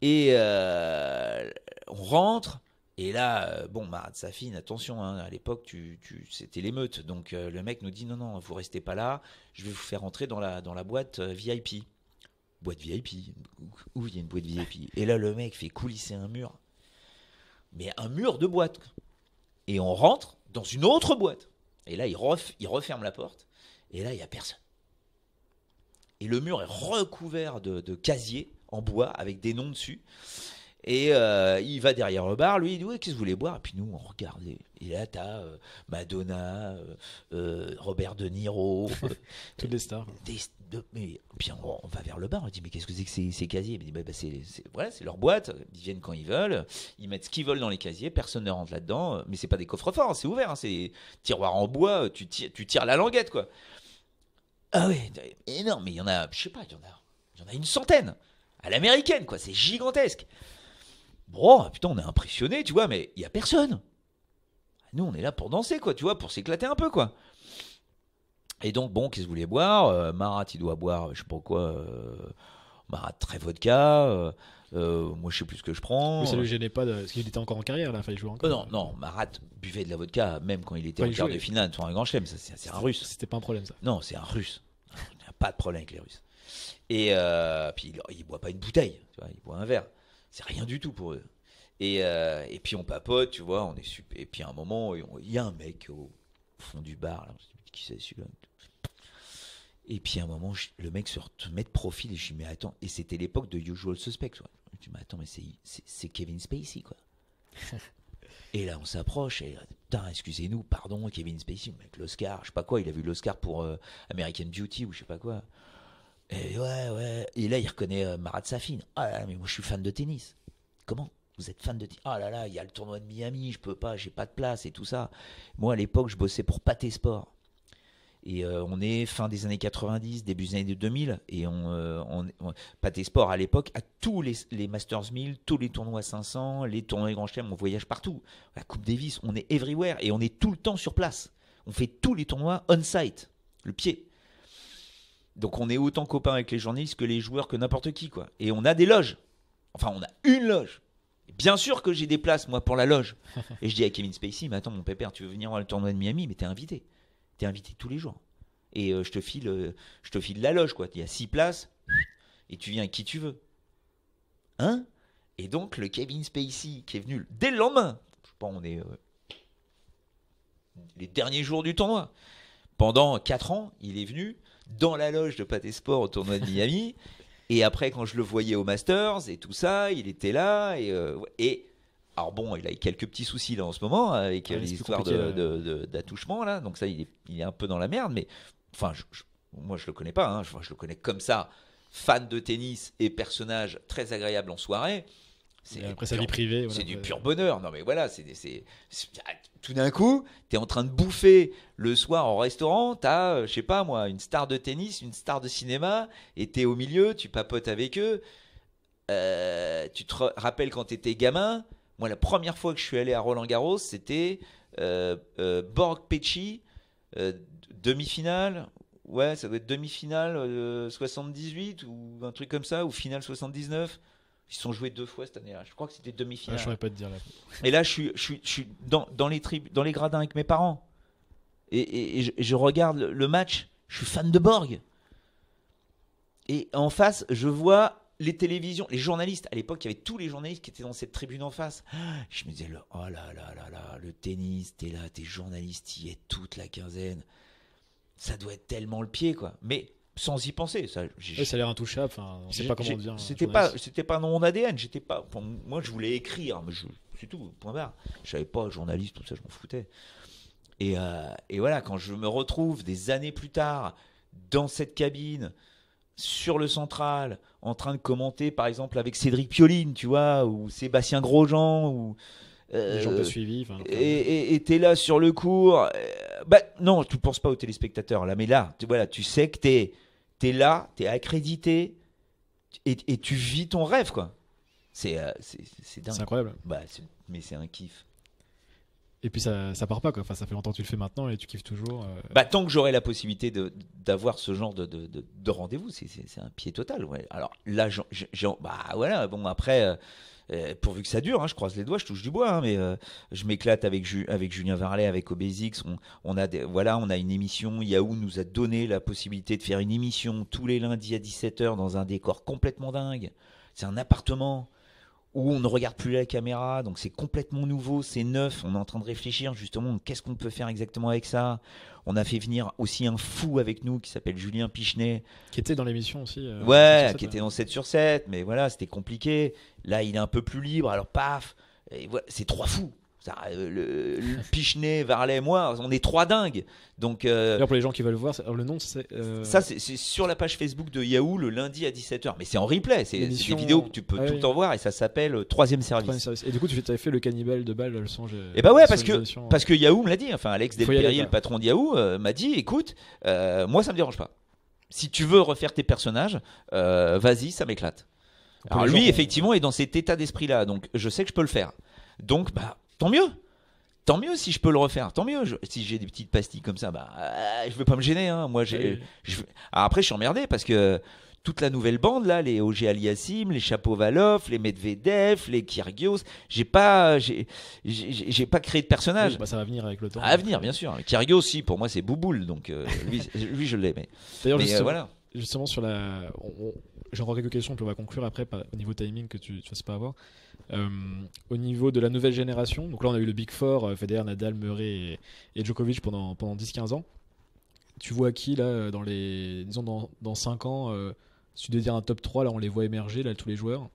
Et euh, on rentre. Et là, bon, Marat Safine, attention, hein, à l'époque, tu, tu, c'était l'émeute. Donc le mec nous dit non, non, vous restez pas là, je vais vous faire rentrer dans la, dans la boîte VIP boîte VIP, où il y a une boîte VIP. Et là, le mec fait coulisser un mur, mais un mur de boîte. Et on rentre dans une autre boîte. Et là, il, il referme la porte, et là, il n'y a personne. Et le mur est recouvert de, de casiers en bois avec des noms dessus. Et euh, il va derrière le bar, lui, il dit Ouais, qu'est-ce que vous voulez boire Et puis nous, on regarde. Et là, t'as euh, Madonna, euh, Robert De Niro. Toutes les stars. Des, puis on, va vers le bar, on dit Mais qu'est-ce que c'est que ces, casiers Il bah, bah, c'est, c'est leur boîte, ils viennent quand ils veulent, ils mettent ce qu'ils veulent dans les casiers, personne ne rentre là-dedans. Mais c'est pas des coffres forts, c'est ouvert, hein, c'est tiroir en bois, tu tires, tu tires la languette, quoi. Ah oui, énorme, mais il y en a, je sais pas, il y en a, il y en a une centaine à l'américaine, quoi. C'est gigantesque. Bon, ah, putain, on est impressionné, tu vois, mais il y a personne. Nous, on est là pour danser, quoi, tu vois, pour s'éclater un peu, quoi. Et donc, bon, qu'est-ce que vous boire euh, Marat, il doit boire, je sais pas quoi, euh, Marat très vodka. Euh, moi, je sais plus ce que je prends. Mais ça ne gênait pas, de... parce qu'il était encore en carrière, là, il fallait jouer encore. Oh, non, non, Marat buvait de la vodka, même quand il était en quart de finale, sur un grand chelem, c'est un russe. C'était pas un problème, ça. Non, c'est un russe. Il n'y a pas de problème avec les russes. Et puis, il, ne boit pas une bouteille, il boit un verre. C'est rien du tout pour eux. Et, euh, et, puis on papote, tu vois, on est super. Et puis à un moment, il y a un mec au fond du bar, là, qui c'est celui-là Et puis à un moment, le mec se met de profil et je dis, mais attends, et c'était l'époque de Usual Suspect, Tu Je dis, mais attends, mais c'est Kevin Spacey, quoi. et là, on s'approche et putain, excusez-nous, pardon, Kevin Spacey, le mec, l'Oscar, je sais pas quoi, il a vu l'Oscar pour euh, American Beauty ou je sais pas quoi. Et ouais, ouais. Et là, il reconnaît euh, Marat Safin. Ah mais moi, je suis fan de tennis. Comment Vous êtes fan de tennis Ah là là, il y a le tournoi de Miami, je peux pas, j'ai pas de place et tout ça. Moi, à l'époque, je bossais pour Pâté Sport. Et euh, on est fin des années 90, début des années 2000. Et on, euh, Pâté Sport, à l'époque, à tous les, Masters 1000, tous les tournois 500, les tournois Grand Chelem, on voyage partout. La Coupe Davis, on est everywhere et on est tout le temps sur place. On fait tous les tournois on-site, le pied. Donc on est autant copains avec les journalistes que les joueurs que n'importe qui quoi. Et on a des loges. Enfin on a une loge. bien sûr que j'ai des places moi pour la loge. Et je dis à Kevin Spacey, mais attends mon pépère, tu veux venir voir le tournoi de Miami, mais t'es invité. T'es invité tous les jours. Et euh, je te file, euh, je te file la loge quoi. Il y a six places et tu viens avec qui tu veux. Hein Et donc le Kevin Spacey qui est venu dès le lendemain. Je sais pas, on est euh, les derniers jours du tournoi. Pendant quatre ans, il est venu dans la loge de Pâté Sport au tournoi de Miami. et après, quand je le voyais au Masters et tout ça, il était là. Et, euh, alors bon, il a quelques petits soucis là en ce moment hein, avec les ah histoires d'attouchement là. Donc ça, il est, un peu dans la merde. Mais enfin, je, moi je le connais pas. Hein. je, le connais comme ça, fan de tennis et personnage très agréable en soirée. C'est après sa vie privée. c'est du pur euh. bonheur. Non, mais voilà, c'est, c'est, tout d'un coup, tu es en train de bouffer le soir en restaurant. Tu as, euh, je sais pas moi, une star de tennis, une star de cinéma, et tu es au milieu, tu papotes avec eux. Euh, tu te rappelles quand tu étais gamin Moi, la première fois que je suis allé à Roland Garros, c'était Borg Pecci, demi-finale. Ouais, ça doit être demi-finale 78 ou un truc comme ça, ou finale 79. Ils sont joués deux fois cette année-là. Je crois que c'était demi-finale. Ah, je ne saurais pas te dire Et là, je suis, je suis, dans, les tribunes, dans les gradins avec mes parents. Et, je, regarde le, match. Je suis fan de Borg. Et en face, je vois les télévisions, les journalistes. À l'époque, il y avait tous les journalistes qui étaient dans cette tribune en face. Ah, je me disais, oh là là là là, le tennis, t'es là, t'es journaliste, y est toute la quinzaine. Ça doit être tellement le pied, quoi. Mais sans y penser. Ça, ça a l'air intouchable. Enfin, pas comment dire. Hein, c'était pas, c'était pas dans mon ADN. J'étais pas. moi, je voulais écrire, mais c'est tout. Point barre. Je savais pas journaliste, tout ça, je m'en foutais. Euh, et, voilà, quand je me retrouve des années plus tard dans cette cabine, sur le central, en train de commenter, par exemple avec Cédric Pioline, tu vois, ou Sébastien Grosjean, ou les euh, gens euh, suivi. et t'es là sur le cours. Euh, bah, non, tu ne penses pas aux téléspectateurs là, mais là, tu, voilà, tu sais que tu es t'es là, t'es accrédité et, tu vis ton rêve, quoi. C'est euh, C'est incroyable. Bah, mais c'est un kiff. Et puis ça, ça part pas, quoi. Enfin, ça fait longtemps que tu le fais maintenant et tu kiffes toujours. Euh. Bah, tant que j'aurai la possibilité d'avoir ce genre de, de, rendez-vous, c'est un pied total. Ouais. Alors là, bah voilà, bon, après. Euh, euh, pourvu que ça dure, hein, je croise les doigts, je touche du bois, hein, mais euh, je m'éclate avec, avec Julien Varlet, avec Obésix. On, a voilà, on a une émission. Yahoo nous a donné la possibilité de faire une émission tous les lundis à 17h dans un décor complètement dingue. C'est un appartement où on ne regarde plus la caméra, donc c'est complètement nouveau, c'est neuf, on est en train de réfléchir justement qu'est-ce qu'on peut faire exactement avec ça. On a fait venir aussi un fou avec nous qui s'appelle Julien Pichenet. Qui était dans l'émission aussi. Euh, ouais, qui était dans 7 sur 7, mais voilà, c'était compliqué. Là, il est un peu plus libre, alors paf, voilà, c'est trois fous. Ça, euh, le, Pichenet, Varlet, moi, on est trois dingues. Donc, euh, D'ailleurs, pour les gens qui veulent voir, le nom c'est. Euh, ça, c'est sur la page Facebook de Yahoo le lundi à 17h. Mais c'est en replay, c'est des vidéos que tu peux ah tout en voir et ça s'appelle 3 Troisième Service. Et du coup, tu avais fait le cannibale de balle, le son. et eh bah ben ouais, parce que- hein. Parce que Yahoo me l'a dit, enfin Alex le patron de Yahoo, m'a dit écoute, moi ça me dérange pas. Si tu veux refaire tes personnages, vas-y, ça m'éclate. Alors lui, hein. effectivement, est dans cet état d'esprit-là, donc je sais que je peux le faire. Donc, bah, tant mieux tant mieux si je peux le refaire, tant mieux. si j'ai des petites pastilles comme ça, bah, euh, je vais pas me gêner. Hein. Moi, j'ai, ah, après, je suis emmerdé parce que toute la nouvelle bande là, les OG Aliassim, les Valoff, les Medvedev, les Kyrgios, j'ai pas, j'ai, pas créé de personnage. Bah, ça va venir avec le temps. À venir, bien sûr. Kyrgios, si, pour moi, c'est Bouboule, donc euh, lui, je l'ai. D'ailleurs, euh, justement, sur la, j'ai encore quelques questions, puis on va conclure après au niveau timing que tu ne fasses pas avoir. Euh, au niveau de la nouvelle génération, donc là on a eu le Big Four, euh, Federer, Nadal, Murray et, Djokovic pendant, pendant 10-15 ans. Tu vois qui là euh, dans les disons dans, dans 5 ans si tu devais dire un top 3 là on les voit émerger là tous les joueurs.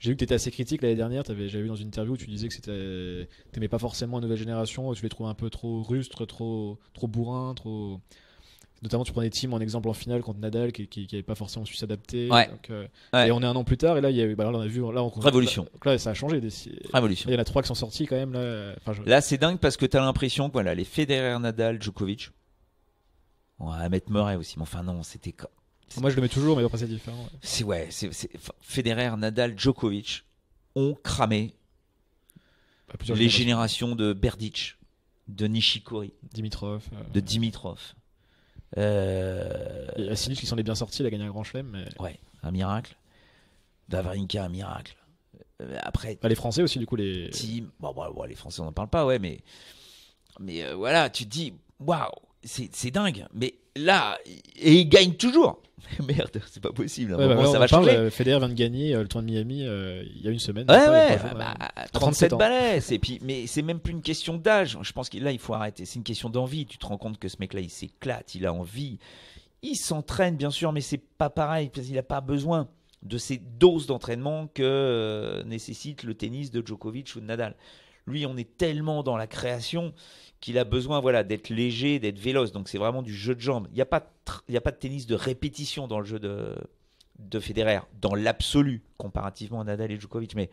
J'ai vu que tu étais assez critique l'année dernière, j'avais vu dans une interview où tu disais que tu n'aimais pas forcément la nouvelle génération, tu les trouvais un peu trop rustres, trop trop bourrins, trop Notamment, tu prenais Team en exemple en finale contre Nadal, qui n'avait pas forcément su s'adapter. Euh, et on est un an plus tard, et là, il y bah, on a vu. Là, Révolution. Là, ça a changé. Révolution. Il y en a trois qui sont sortis quand même. Là, là c'est dingue parce que tu as l'impression que voilà, les Federer, Nadal, Djokovic. On va mettre Murray aussi, mais enfin, non, c'était Moi, je le mets toujours, mais après, c'est différent. Ouais. C'est ouais, Federer, Nadal, Djokovic ont cramé bah, les générations de Berdych, de Nishikori, Dimitrov, euh, de Dimitrov. Euh... qui s'en est bien sorti, il a gagné un grand chelem. Ouais, un miracle. Davrinka, un miracle. Euh, après. Bah, les Français aussi, du coup, les. Team... Bah, les Français, on n'en parle pas, ouais, mais. Mais euh, voilà, tu te dis, waouh, c'est dingue. Mais là, et il gagne toujours. Merde, c'est pas possible. Bah on ça va parle, euh, Federer vient de gagner euh, le tournoi de Miami euh, il y a une semaine. Ouais, 37 ah bah, balais. Et puis, mais c'est même plus une question d'âge. Je pense que là, il faut arrêter. C'est une question d'envie. Tu te rends compte que ce mec-là, il s'éclate, il a envie. Il s'entraîne, bien sûr, mais c'est pas pareil parce qu'il n'a pas besoin de ces doses d'entraînement que nécessite le tennis de Djokovic ou de Nadal. Lui, on est tellement dans la création qu'il a besoin voilà d'être léger, d'être véloce. Donc c'est vraiment du jeu de jambes. Il n'y a, pas il a pas de tennis de répétition dans le jeu de, de Federer, dans l'absolu, comparativement à Nadal et Djokovic. Mais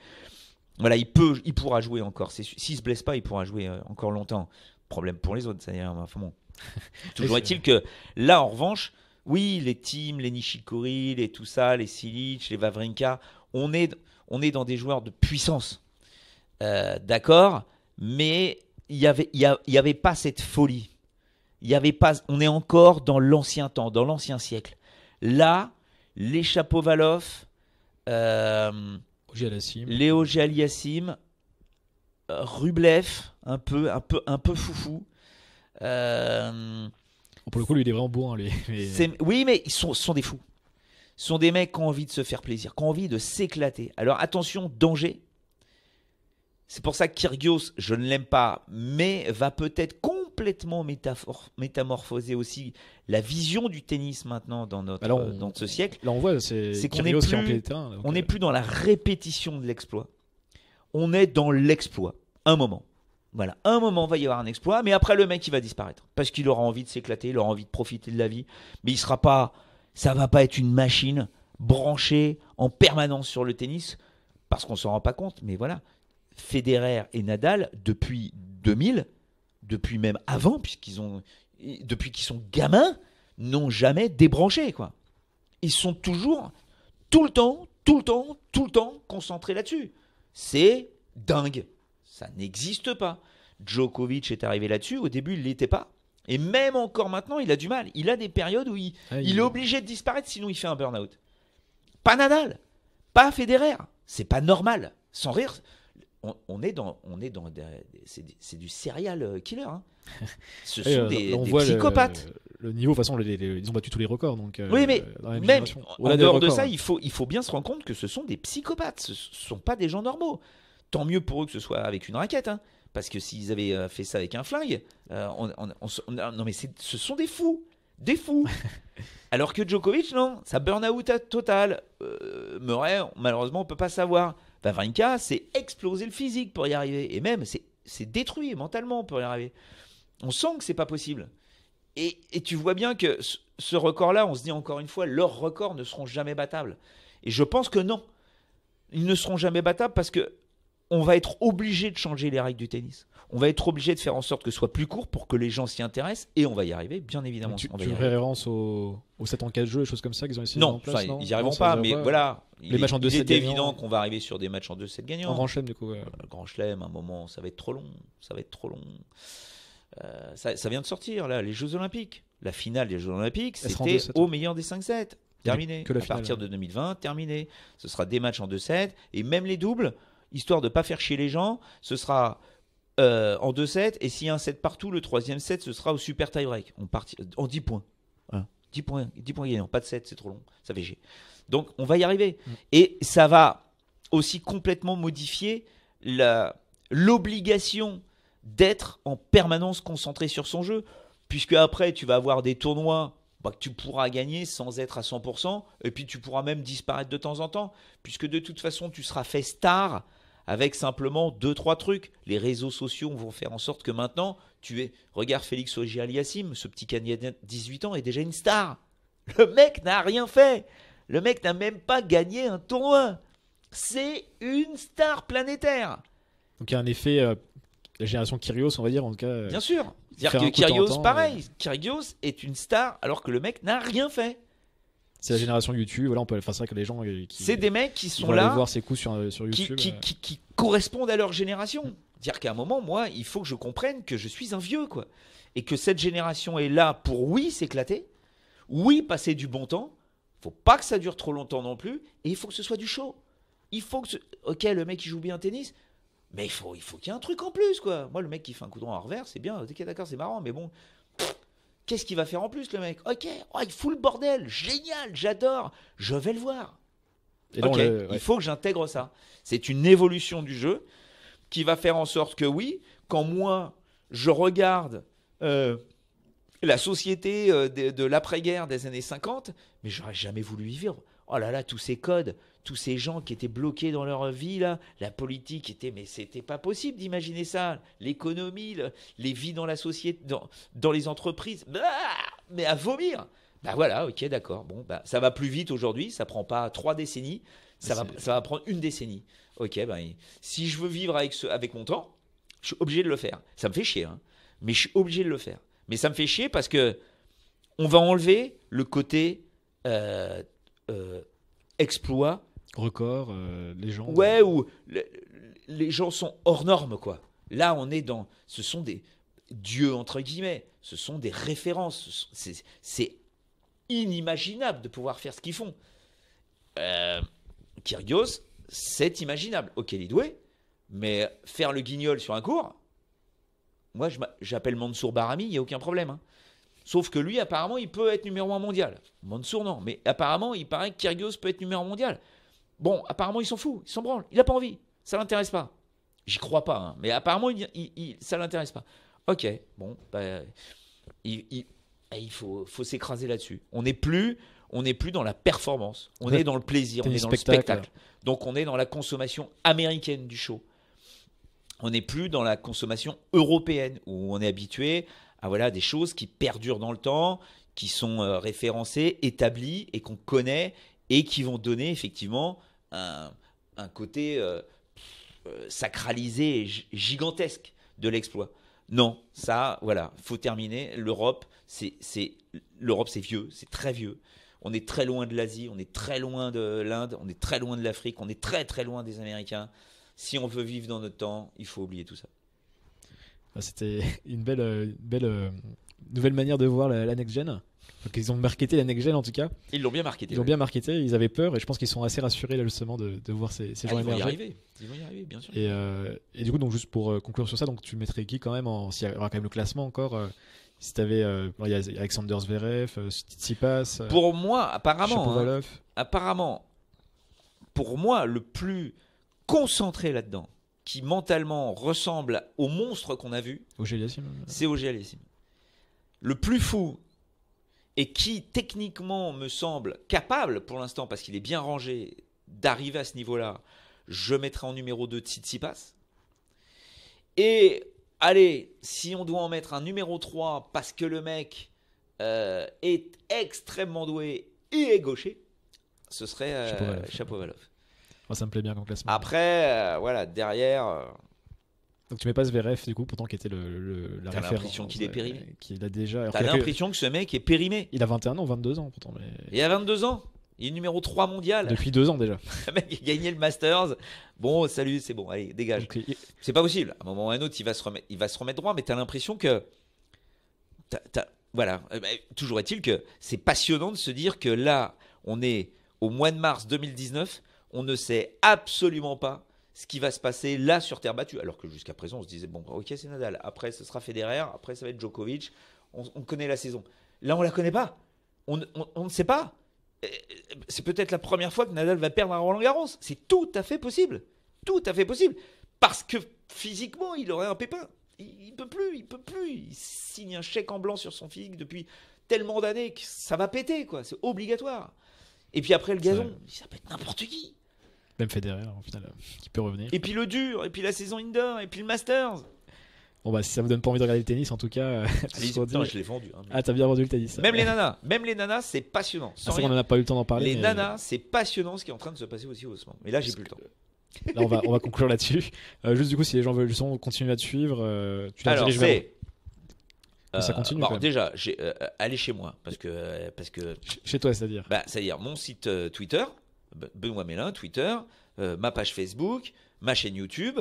voilà, il, peut, il pourra jouer encore. S'il se blesse pas, il pourra jouer euh, encore longtemps. Problème pour les autres, ça hein, enfin bon. Toujours est-il que là, en revanche, oui, les teams, les Nishikori, les tout ça, les Silic, les Vavrinka, on est, on est dans des joueurs de puissance. Euh, d'accord, mais il n'y avait, y y avait pas cette folie. Il y avait pas, on est encore dans l'ancien temps, dans l'ancien siècle. Là, les chapeaux euh, Léo Jaliassim euh, Rublev, un peu, un peu, un peu foufou. Euh, pour le coup, lui, il est vraiment bourrin, Oui, mais ils sont, sont des fous. Ce sont des mecs qui ont envie de se faire plaisir, qui ont envie de s'éclater. Alors attention, danger, c'est pour ça que Kyrgios, je ne l'aime pas, mais va peut-être complètement métamorphoser aussi la vision du tennis maintenant dans notre euh, dans ce siècle. Là, on voit, c'est qu'on n'est plus, on est plus dans la répétition de l'exploit. On est dans l'exploit. Un moment. Voilà, un moment va y avoir un exploit, mais après le mec il va disparaître parce qu'il aura envie de s'éclater, il aura envie de profiter de la vie, mais il sera pas, ça va pas être une machine branchée en permanence sur le tennis parce qu'on ne s'en rend pas compte, mais voilà, Federer et Nadal depuis 2000, depuis même avant, puisqu'ils ont, depuis qu'ils sont gamins, n'ont jamais débranché quoi. Ils sont toujours, tout le temps, tout le temps, tout le temps concentrés là-dessus. C'est dingue. Ça n'existe pas. Djokovic est arrivé là-dessus. Au début, il l'était pas. Et même encore maintenant, il a du mal. Il a des périodes où il, ah, est obligé de disparaître, sinon il fait un burn-out. Pas Nadal, pas Federer. C'est pas normal. Sans rire, on, est dans, on est dans, c'est du serial euh, killer. Hein. Ce sont euh, des, psychopathes. Le, niveau, de toute façon, ils ont battu tous les records. Donc, euh, oui, mais même en, dehors de ça, hein. il, faut, il faut bien se rendre compte que ce sont des psychopathes. Ce sont pas des gens normaux. Tant mieux pour eux que ce soit avec une raquette. Hein, parce que s'ils avaient fait ça avec un flingue, on, non mais ce sont des fous des fous. Alors que Djokovic, non, ça burn-out total. Murray, malheureusement, on peut pas savoir. Vavrinka, c'est exploser le physique pour y arriver. Et même, c'est détruit mentalement pour y arriver. On sent que c'est pas possible. Et, et, tu vois bien que ce record-là, on se dit encore une fois, leurs records ne seront jamais battables. Et je pense que non. Ils ne seront jamais battables parce que on va être obligé de changer les règles du tennis. On va être obligé de faire en sorte que ce soit plus court pour que les gens s'y intéressent et on va y arriver, bien évidemment. Tu, tu aux référence au, au 7 en 4 jeux, et choses comme ça qu'ils ont essayé de en non, ils n'y arriveront pas, mais voilà. Les matchs en 2 Il évident qu'on va arriver sur des matchs en 2-7 gagnants. En grand chelem, du coup. Le euh, grand chelem, à un moment, ça va être trop long. Ça va être trop long. Euh, ça, vient de sortir, là, les Jeux Olympiques. La finale des Jeux Olympiques, c'était au meilleur des 5-7. Terminé. à partir de 2020, terminé. Ce sera des matchs en 2-7 et même les doubles, histoire de ne pas faire chier les gens. Ce sera euh, en deux sets, Et s'il y a un set partout, le troisième set, ce sera au super tie-break. On part... Euh, en 10 points. Dix 10 points, 10 points gagnants. Pas de set, c'est trop long. Ça fait G. Donc, on va y arriver. Mm. Et ça va aussi complètement modifier l'obligation d'être en permanence concentré sur son jeu. Puisque après, tu vas avoir des tournois bah, que tu pourras gagner sans être à 100%, et puis tu pourras même disparaître de temps en temps, puisque de toute façon, tu seras fait star avec simplement deux trois trucs. Les réseaux sociaux vont faire en sorte que maintenant, tu es regarde Félix Oji Yassim, ce petit Canadien de 18 ans est déjà une star. Le mec n'a rien fait. Le mec n'a même pas gagné un tournoi. C'est une star planétaire. Donc il y a un effet euh, la génération Kyrios, on va dire en tout cas. Euh, Bien sûr. C'est-à-dire que Kyrios pareil, euh. Kyrios est une star alors que le mec n'a rien fait c'est la génération YouTube. Voilà, on peut. Enfin, c'est que les gens euh, qui. C'est des mecs qui sont là. voir ses coups sur, euh, sur YouTube. Euh. Qui, correspondent à leur génération. Dire qu'à un moment, moi, il faut que je comprenne que je suis un vieux, quoi, et que cette génération est là pour oui s'éclater, oui passer du bon temps. Faut pas que ça dure trop longtemps non plus, et il faut que ce soit du show. Il faut que, ok, le mec qui joue bien au tennis, mais il faut, il faut qu'il y ait un truc en plus, quoi. Moi, le mec qui fait un coup droit en revers, c'est bien, d'accord, c'est marrant, mais bon, Qu'est-ce qu'il va faire en plus, le mec Ok, oh, il fout le bordel, génial, j'adore, je vais le voir. Euh, il faut que j'intègre ça. C'est une évolution du jeu qui va faire en sorte que oui, quand moi je regarde euh, la société euh, de, de l'après-guerre des années 50, mais j'aurais jamais voulu y vivre. Oh là là, tous ces codes, tous ces gens qui étaient bloqués dans leur vie là, la politique était mais c'était pas possible d'imaginer ça, l'économie, les vies dans la société, dans, les entreprises, bah, mais à vomir. Bah voilà, ok, d'accord. Bon, bah, ça va plus vite aujourd'hui, ça prend pas trois décennies, ça va, ça va prendre une décennie. Ok, bah, si je veux vivre avec avec mon temps, je suis obligé de le faire. Ça me fait chier, hein. mais je suis obligé de le faire. Mais ça me fait chier parce que on va enlever le côté euh, euh, exploit record, euh, les gens. Ouais, ou les gens sont hors normes, quoi. Là, on est dans. Ce sont des dieux, entre guillemets. Ce sont des références. C'est inimaginable de pouvoir faire ce qu'ils font. Euh, Kyrgios, c'est imaginable. Ok, il est mais faire le guignol sur un cours, moi, j'appelle Mansour Barami, il n'y a aucun problème. Hein. Sauf que lui, apparemment, il peut être numéro un mondial. Mansour, non. Mais apparemment, il paraît que Kyrgios peut être numéro un mondial. Bon, apparemment, ils sont fous, ils s'en branle, il n'a pas envie, ça l'intéresse pas. J'y crois pas, hein. mais apparemment, il, il, ça l'intéresse pas. Ok, bon, bah, il, eh, faut, s'écraser là-dessus. On n'est plus, on n'est plus dans la performance, on est dans le plaisir, on est dans le spectacle. Donc, on est dans la consommation américaine du show. On n'est plus dans la consommation européenne où on est habitué à voilà des choses qui perdurent dans le temps, qui sont euh, référencées, établies et qu'on connaît et qui vont donner effectivement un, un côté euh, euh, sacralisé et gigantesque de l'exploit. Non, ça, voilà, faut terminer. L'Europe, c'est, l'Europe, c'est vieux, c'est très vieux. On est très loin de l'Asie, on est très loin de l'Inde, on est très loin de l'Afrique, on est très très loin des Américains. Si on veut vivre dans notre temps, il faut oublier tout ça. Ah, c'était une belle, euh, belle nouvelle manière de voir la next gen. Donc ils ont marketé la next gen en tout cas. Ils l'ont bien marketé. Ils l'ont bien marketé, ils avaient peur et je pense qu'ils sont assez rassurés là justement de, de voir ces, ah, gens émerger. arriver. Ils vont y arriver, bien sûr. Et, euh, du coup, donc juste pour euh, conclure sur ça, donc tu mettrais qui quand même en, s'il y aura quand même le classement encore euh, si t'avais il y a Alexander Zverev, euh, Pour moi, apparemment, hein, apparemment, pour moi, le plus concentré là-dedans, qui mentalement ressemble au monstre qu'on a vu, c'est OG Le plus fou, et qui techniquement me semble capable pour l'instant, parce qu'il est bien rangé, d'arriver à ce niveau-là, je mettrai en numéro 2 Tsitsipas. Et allez, si on doit en mettre un numéro 3 parce que le mec euh, est extrêmement doué et est gaucher, ce serait Chapeau euh, Moi, ça me plaît bien comme classement. Après, euh, voilà, derrière, donc tu mets pas ce VRF, du coup, pourtant qui était le, la T'as l'impression qu'il est euh, périmé. Qu'il a déjà. l'impression que... ce mec est périmé. Il a 21 ans, 22 ans pourtant. Il a 22 ans, il est numéro 3 mondial. Depuis deux ans déjà. Le mec il a gagné le Masters. Bon, salut, c'est bon, allez, dégage. C'est pas possible. À un moment ou à un autre, il va se remettre, il va se remettre droit, mais tu as l'impression que. Voilà. Euh, bah, toujours est-il que c'est passionnant de se dire que là, on est au mois de mars 2019, on ne sait absolument pas ce qui va se passer là sur terre battue. Alors que jusqu'à présent, on se disait, bon, bah, ok, c'est Nadal. Après, ce sera Federer. Après, ça va être Djokovic. On, connaît la saison. Là, on la connaît pas. On, ne sait pas. Euh, euh, c'est peut-être la première fois que Nadal va perdre à Roland Garros. C'est tout à fait possible. Tout à fait possible. Parce que physiquement, il aurait un pépin. Il, ne peut plus, il peut plus. Il signe un chèque en blanc sur son physique depuis tellement d'années que ça va péter, quoi. C'est obligatoire. Et puis après, le gazon, ça peut être n'importe qui. Même Federer, au final, euh, qui peut revenir. Et puis le dur, et puis la saison indoor, et puis le Masters. Bon bah si ça vous donne pas envie de regarder le tennis en tout cas. Euh, putain, je l'ai vendu. Hein, ah t'as bien vendu le tennis. Même les nanas, même les nanas c'est passionnant. Ah, qu'on en pas eu le temps d'en parler. Les nanas c'est passionnant ce qui est en train de se passer aussi au moment Mais là j'ai plus le temps. on va, on va conclure là-dessus. Euh, juste du coup si les gens veulent son continuer à te suivre, tu Alors c'est ça continue. Bon, déjà, allez chez moi parce que parce que chez toi, c'est-à-dire. Bah, c'est-à-dire mon site Twitter, Benoît Mélin, Twitter, euh, ma page Facebook, ma chaîne YouTube,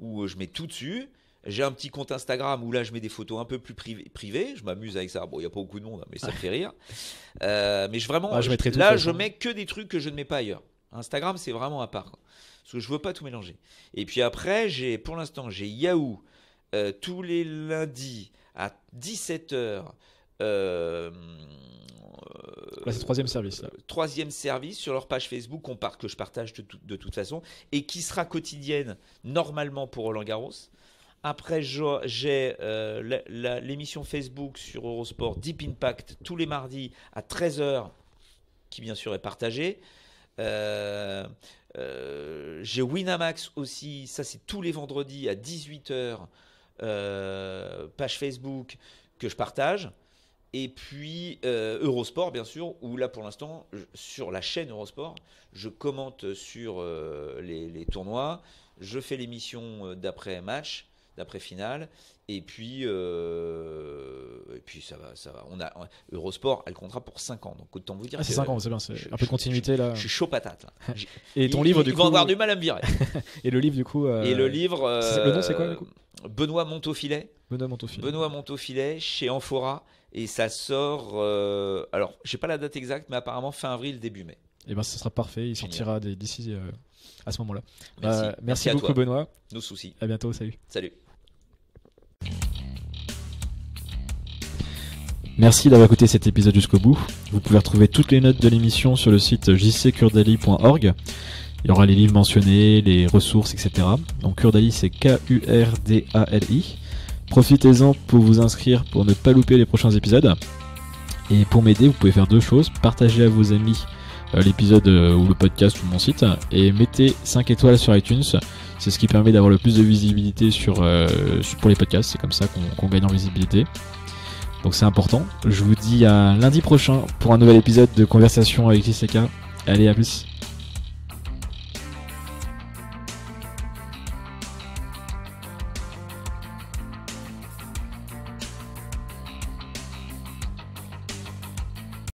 où euh, je mets tout dessus. J'ai un petit compte Instagram où là je mets des photos un peu plus privées. Je m'amuse avec ça. Bon, il n'y a pas beaucoup de monde, hein, mais ça fait rire. Euh, mais je vraiment, ah, je là je mets que des trucs que je ne mets pas ailleurs. Instagram, c'est vraiment à part. Quoi. Parce que je veux pas tout mélanger. Et puis après, j'ai pour l'instant, j'ai Yahoo tous les lundis à 17h euh, là, c'est troisième service. Troisième service sur leur page Facebook qu'on part, que je partage de, de, toute façon et qui sera quotidienne normalement pour Roland Garros. Après, j'ai euh, l'émission Facebook sur Eurosport Deep Impact tous les mardis à 13h, qui bien sûr est partagée. Euh, j'ai Winamax aussi, ça c'est tous les vendredis à 18h, page Facebook que je partage. Et puis euh, Eurosport, bien sûr, où là pour l'instant, sur la chaîne Eurosport, je commente sur euh, les, tournois, je fais l'émission euh, d'après-match, d'après-finale, et puis, et puis ça va, ça va. On a, Eurosport elle le contrat pour 5 ans, donc autant vous dire. Ah, c'est 5 ans, c'est bien, c'est un peu de continuité là. Je suis chaud patate. et ton livre, du coup. Ils vont avoir du mal à me virer. et le livre, du coup. et le livre. le nom, c'est quoi du coup Benoît Montaufilet. Benoît Montaufilet. Benoît Montofilet chez Amphora et ça sort, euh, alors j'ai pas la date exacte, mais apparemment fin avril, début mai. Et eh ben ce sera parfait, il sortira d'ici euh, à ce moment-là. Merci, euh, beaucoup Benoît. Nos soucis. À bientôt, salut. Salut. Merci d'avoir écouté cet épisode jusqu'au bout. Vous pouvez retrouver toutes les notes de l'émission sur le site jccurdali.org. Il y aura les livres mentionnés, les ressources, etc. Donc Kurdali c'est K-U-R-D-A-L-I. Profitez-en pour vous inscrire pour ne pas louper les prochains épisodes. Et pour m'aider, vous pouvez faire deux choses. Partagez à vos amis euh, l'épisode euh, ou le podcast ou mon site et mettez 5 étoiles sur iTunes. C'est ce qui permet d'avoir le plus de visibilité sur, euh, pour les podcasts. C'est comme ça qu'on gagne en visibilité. Donc c'est important. Je vous dis à lundi prochain pour un nouvel épisode de Conversation avec Jessica. Allez, à plus.